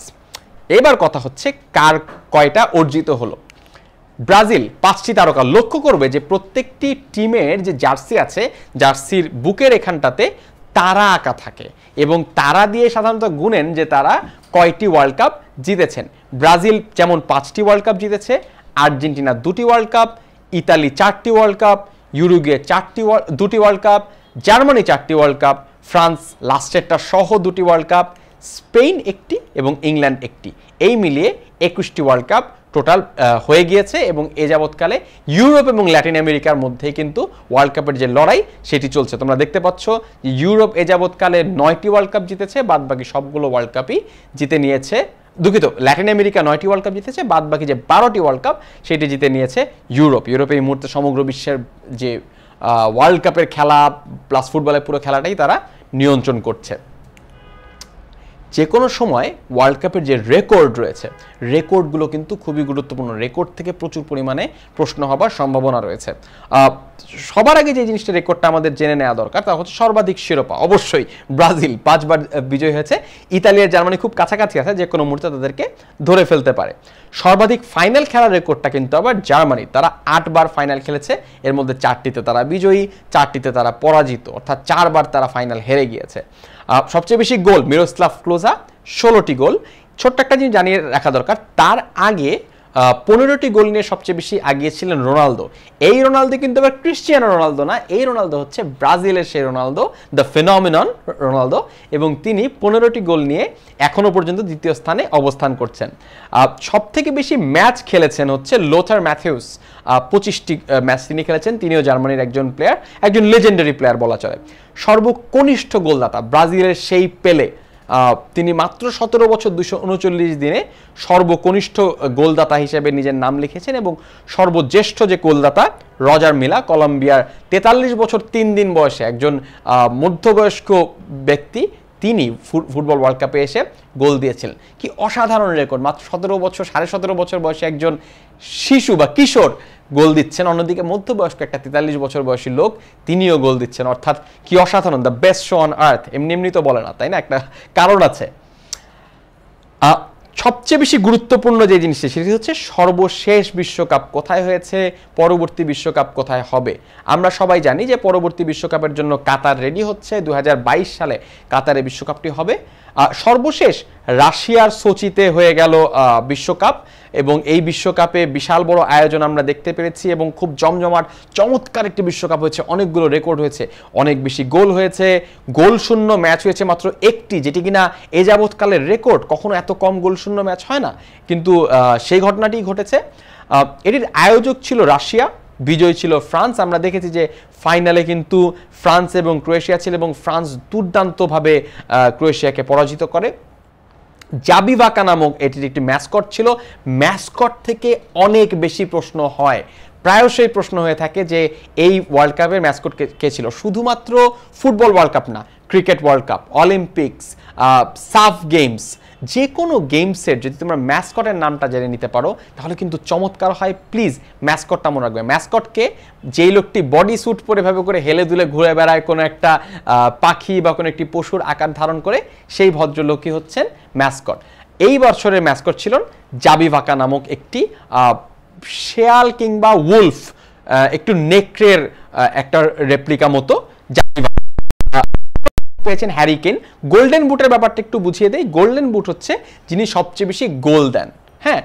এবার কথা হচ্ছে কার কয়টা অর্জিত হলো ব্রাজিল পাঁচটি তারকা লক্ষ্য করবে যে প্রত্যেকটি টিমের যে জার্সি আছে জার্সির বুকের এখানটাতে তারা আঁকা থাকে এবং তারা দিয়ে সাধারণত গুনেন যে তারা কয়টি ওয়ার্ল্ড কাপ জিতেছেন ব্রাজিল যেমন পাঁচটি ওয়ার্ল্ড কাপ জিতেছে আর্জেন্টিনা দুটি ওয়ার্ল্ড কাপ ইতালি চারটি ওয়ার্ল্ড কাপ ইউরুগে চারটি দুটি ওয়ার্ল্ড কাপ জার্মানি চারটি ওয়ার্ল্ড কাপ ফ্রান্স লাস্টেরটা সহ দুটি ওয়ার্ল্ড কাপ স্পেন একটি এবং ইংল্যান্ড একটি এই মিলিয়ে একুশটি ওয়ার্ল্ড কাপ টোটাল হয়ে গিয়েছে এবং এ যাবৎকালে ইউরোপ এবং ল্যাটিন আমেরিকার মধ্যে কিন্তু ওয়ার্ল্ড কাপের যে লড়াই সেটি চলছে তোমরা দেখতে পাচ্ছ যে ইউরোপ এ যাবৎকালে নয়টি ওয়ার্ল্ড কাপ জিতেছে বাদ বাকি সবগুলো ওয়ার্ল্ড কাপই জিতে নিয়েছে দুঃখিত ল্যাটিন আমেরিকা নয়টি ওয়ার্ল্ড কাপ জিতেছে বাদ বাকি যে বারোটি ওয়ার্ল্ড কাপ সেটি জিতে নিয়েছে ইউরোপ ইউরোপে এই মুহূর্তে সমগ্র বিশ্বের যে ওয়ার্ল্ড কাপের খেলা প্লাস ফুটবলের পুরো খেলাটাই তারা নিয়ন্ত্রণ করছে যে কোনো সময় ওয়ার্ল্ড কাপের যে রেকর্ড রয়েছে রেকর্ডগুলো কিন্তু খুবই গুরুত্বপূর্ণ রেকর্ড থেকে প্রচুর পরিমাণে প্রশ্ন হবার সম্ভাবনা রয়েছে সবার আগে যে জিনিসটা রেকর্ডটা আমাদের জেনে নেওয়া দরকার তা হচ্ছে সর্বাধিক শিরোপা অবশ্যই ব্রাজিল পাঁচবার বিজয় হয়েছে ইতালি আর জার্মানি খুব কাছাকাছি আছে যে কোনো মুহূর্তে তাদেরকে ধরে ফেলতে পারে সর্বাধিক ফাইনাল খেলার রেকর্ডটা কিন্তু আবার জার্মানি তারা আটবার ফাইনাল খেলেছে এর মধ্যে চারটিতে তারা বিজয়ী চারটিতে তারা পরাজিত অর্থাৎ চারবার তারা ফাইনাল হেরে গিয়েছে সবচেয়ে বেশি গোল মিরোস্লাভ ক্লোজা ষোলোটি গোল ছোট্ট একটা জিনিস জানিয়ে রাখা দরকার তার আগে পনেরোটি গোল নিয়ে সবচেয়ে বেশি ছিলেন রোনালদো এই রোনালদো কিন্তু আবার ক্রিশ্চিয়ানো রোনালদো না এই রোনালদো হচ্ছে ব্রাজিলের সেই রোনালদো দ্য ফেনমিনন রোনালদো এবং তিনি পনেরোটি গোল নিয়ে এখনও পর্যন্ত দ্বিতীয় স্থানে অবস্থান করছেন সবথেকে বেশি ম্যাচ খেলেছেন হচ্ছে লোথার ম্যাথিউস পঁচিশটি ম্যাচ তিনি খেলেছেন তিনিও জার্মানির একজন প্লেয়ার একজন লেজেন্ডারি প্লেয়ার বলা চলে সর্বকনিষ্ঠ গোলদাতা ব্রাজিলের সেই পেলে তিনি মাত্র সতেরো বছর দুশো উনচল্লিশ দিনে সর্বকনিষ্ঠ গোলদাতা হিসেবে নিজের নাম লিখেছেন এবং সর্বজ্যেষ্ঠ যে গোলদাতা রজার মিলা কলম্বিয়ার তেতাল্লিশ বছর তিন দিন বয়সে একজন মধ্যবয়স্ক ব্যক্তি তিনি ফুটবল ওয়ার্ল্ড কাপে এসে গোল দিয়েছিলেন কি অসাধারণ রেকর্ড মাত্র সতেরো বছর সাড়ে সতেরো বছর বয়সে একজন শিশু বা কিশোর গোল দিচ্ছেন অন্যদিকে মধ্যবয়স্ক একটা তেতাল্লিশ বছর বয়সী লোক তিনিও গোল দিচ্ছেন অর্থাৎ কি অসাধারণ the best show on earth এমনি এমনি তো বলে না তাই না একটা কারণ আছে সবচেয়ে বেশি গুরুত্বপূর্ণ যে জিনিসটি সেটি হচ্ছে সর্বশেষ বিশ্বকাপ কোথায় হয়েছে পরবর্তী বিশ্বকাপ কোথায় হবে আমরা সবাই জানি যে পরবর্তী বিশ্বকাপের জন্য কাতার রেডি হচ্ছে দু সালে কাতারে বিশ্বকাপটি হবে সর্বশেষ রাশিয়ার সোচিতে হয়ে গেল বিশ্বকাপ এবং এই বিশ্বকাপে বিশাল বড় আয়োজন আমরা দেখতে পেরেছি এবং খুব জমজমাট চমৎকার একটি বিশ্বকাপ হয়েছে অনেকগুলো রেকর্ড হয়েছে অনেক বেশি গোল হয়েছে গোল শূন্য ম্যাচ হয়েছে মাত্র একটি যেটি কিনা এ যাবৎকালের রেকর্ড কখনো এত কম গোল শূন্য ম্যাচ হয় না কিন্তু সেই ঘটনাটি ঘটেছে এটির আয়োজক ছিল রাশিয়া বিজয় ছিল ফ্রান্স আমরা দেখেছি যে ফাইনালে কিন্তু ফ্রান্স এবং ক্রোয়েশিয়া ছিল এবং ফ্রান্স দুর্দান্তভাবে ক্রোয়েশিয়াকে পরাজিত করে জাবিভাকা নামক এটির একটি ম্যাসকট ছিল ম্যাসকট থেকে অনেক বেশি প্রশ্ন হয় প্রায়শই প্রশ্ন হয়ে থাকে যে এই ওয়ার্ল্ড কাপের ম্যাসকট কে ছিল শুধুমাত্র ফুটবল ওয়ার্ল্ড কাপ না cricket world cup Olympics SAF games যে কোনো গেমসের যদি তোমরা ম্যাসকটের নামটা জেনে নিতে পারো তাহলে কিন্তু চমৎকার হয় প্লিজ ম্যাসকটটা মনে রাখবে ম্যাসকটকে যেই লোকটি বডি স্যুট পরে ভাবে করে হেলে দুলে ঘুরে বেড়ায় কোনো একটা পাখি বা কোনো একটি পশুর আকার ধারণ করে সেই ভদ্রলোকই হচ্ছেন ম্যাসকট এই বছরের ম্যাসকট ছিলেন ভাকা নামক একটি শেয়াল কিংবা উলফ একটু নেকড়ের একটা রেপ্লিকা মতো পেয়েছেন হ্যারিকেন গোল্ডেন বুটের ব্যাপারটা একটু বুঝিয়ে দেয় গোল্ডেন বুট হচ্ছে যিনি সবচেয়ে বেশি গোল দেন হ্যাঁ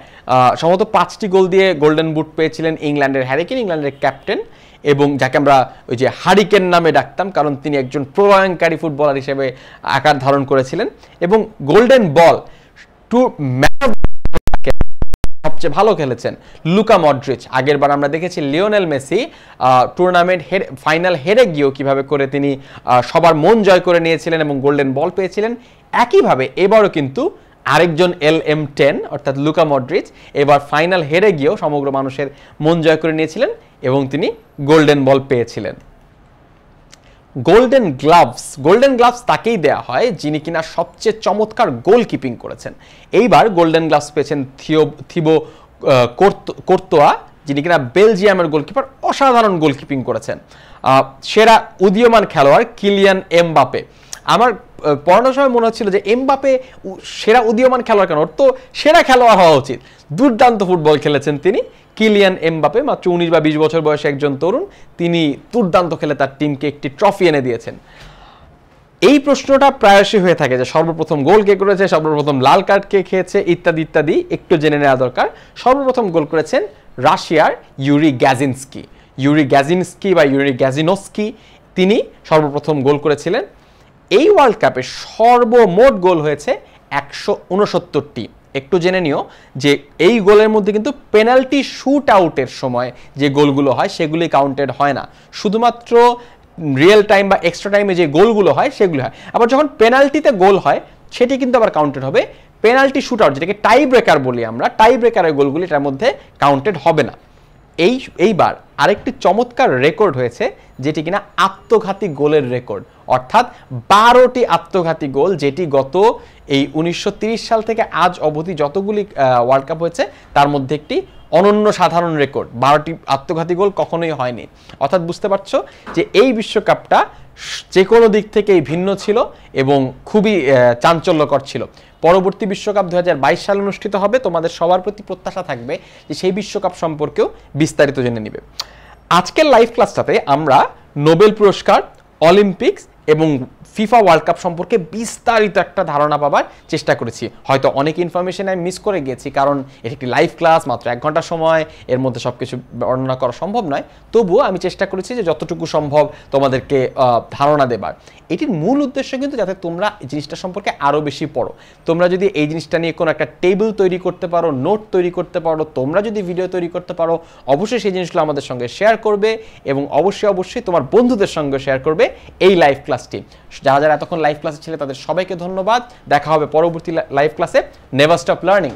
সম্ভবত পাঁচটি গোল দিয়ে গোল্ডেন বুট পেয়েছিলেন ইংল্যান্ডের হ্যারিকেন ইংল্যান্ডের ক্যাপ্টেন এবং যাকে আমরা ওই যে হারিকেন নামে ডাকতাম কারণ তিনি একজন প্রলয়ঙ্কারী ফুটবলার হিসেবে আকার ধারণ করেছিলেন এবং golden ball to man of সবচেয়ে ভালো খেলেছেন লুকা মড্রিচ আগের বার আমরা দেখেছি লিওনেল মেসি টুর্নামেন্ট হেরে ফাইনাল হেরে গিয়েও কিভাবে করে তিনি সবার মন জয় করে নিয়েছিলেন এবং গোল্ডেন বল পেয়েছিলেন একইভাবে এবারও কিন্তু আরেকজন এল এম টেন অর্থাৎ লুকা মড্রিচ এবার ফাইনাল হেরে গিয়েও সমগ্র মানুষের মন জয় করে নিয়েছিলেন এবং তিনি গোল্ডেন বল পেয়েছিলেন গোল্ডেন গ্লাভস গোল্ডেন গ্লাভস তাকেই দেয়া হয় যিনি কিনা সবচেয়ে চমৎকার গোল কিপিং করেছেন এইবার গোল্ডেন গ্লাভস পেয়েছেন থিও থিবো কোর্তোয়া যিনি কিনা বেলজিয়ামের গোলকিপার অসাধারণ গোলকিপিং করেছেন সেরা উদীয়মান খেলোয়াড় কিলিয়ান এমবাপে আমার পড়ানোর সময় মনে হচ্ছিল যে এমবাপে সেরা উদীয়মান খেলোয়াড় কেন তো সেরা খেলোয়াড় হওয়া উচিত দুর্দান্ত ফুটবল খেলেছেন তিনি কিলিয়ান এমবাপে মাত্র উনিশ বা বিশ বছর বয়সে একজন তরুণ তিনি দুর্দান্ত খেলে তার টিমকে একটি ট্রফি এনে দিয়েছেন এই প্রশ্নটা প্রায়শই হয়ে থাকে যে সর্বপ্রথম গোল কে করেছে সর্বপ্রথম লাল কার্ড কে খেয়েছে ইত্যাদি ইত্যাদি একটু জেনে নেওয়া দরকার সর্বপ্রথম গোল করেছেন রাশিয়ার ইউরি গ্যাজিনস্কি ইউরি গ্যাজিনস্কি বা ইউরি গ্যাজিনস্কি তিনি সর্বপ্রথম গোল করেছিলেন এই ওয়ার্ল্ড কাপে সর্বমোট গোল হয়েছে একশো একটু জেনে নিও যে এই গোলের মধ্যে কিন্তু পেনাল্টি শ্যুট আউটের সময় যে গোলগুলো হয় সেগুলি কাউন্টেড হয় না শুধুমাত্র রিয়েল টাইম বা এক্সট্রা টাইমে যে গোলগুলো হয় সেগুলি হয় আবার যখন পেনাল্টিতে গোল হয় সেটি কিন্তু আবার কাউন্টেড হবে পেনাল্টি শ্যুট আউট যেটাকে টাই ব্রেকার বলি আমরা টাই ব্রেকারের গোলগুলি এটার মধ্যে কাউন্টেড হবে না এই এইবার আরেকটি চমৎকার রেকর্ড হয়েছে যেটি কিনা আত্মঘাতী গোলের রেকর্ড অর্থাৎ বারোটি আত্মঘাতী গোল যেটি গত এই উনিশশো সাল থেকে আজ অবধি যতগুলি ওয়ার্ল্ড কাপ হয়েছে তার মধ্যে একটি অনন্য সাধারণ রেকর্ড বারোটি আত্মঘাতী গোল কখনোই হয়নি অর্থাৎ বুঝতে পারছো যে এই বিশ্বকাপটা যে কোনো দিক থেকেই ভিন্ন ছিল এবং খুবই চাঞ্চল্যকর ছিল পরবর্তী বিশ্বকাপ দু সালে অনুষ্ঠিত হবে তোমাদের সবার প্রতি প্রত্যাশা থাকবে যে সেই বিশ্বকাপ সম্পর্কেও বিস্তারিত জেনে নিবে আজকের লাইভ ক্লাসটাতে আমরা নোবেল পুরস্কার অলিম্পিক্স এবং ফিফা ওয়ার্ল্ড কাপ সম্পর্কে বিস্তারিত একটা ধারণা পাবার চেষ্টা করেছি হয়তো অনেক ইনফরমেশন আমি মিস করে গেছি কারণ এটি একটি লাইভ ক্লাস মাত্র এক ঘন্টা সময় এর মধ্যে সব কিছু বর্ণনা করা সম্ভব নয় তবুও আমি চেষ্টা করেছি যে যতটুকু সম্ভব তোমাদেরকে ধারণা দেবার এটির মূল উদ্দেশ্য কিন্তু যাতে তোমরা এই জিনিসটা সম্পর্কে আরও বেশি পড়ো তোমরা যদি এই জিনিসটা নিয়ে কোনো একটা টেবিল তৈরি করতে পারো নোট তৈরি করতে পারো তোমরা যদি ভিডিও তৈরি করতে পারো অবশ্যই সেই জিনিসগুলো আমাদের সঙ্গে শেয়ার করবে এবং অবশ্যই অবশ্যই তোমার বন্ধুদের সঙ্গে শেয়ার করবে এই লাইভ ক্লাসটি যারা যারা এতক্ষণ লাইভ ক্লাসে ছিলেন তাদের সবাইকে ধন্যবাদ দেখা হবে পরবর্তী লাইভ ক্লাসে নেভার স্টপ লার্নিং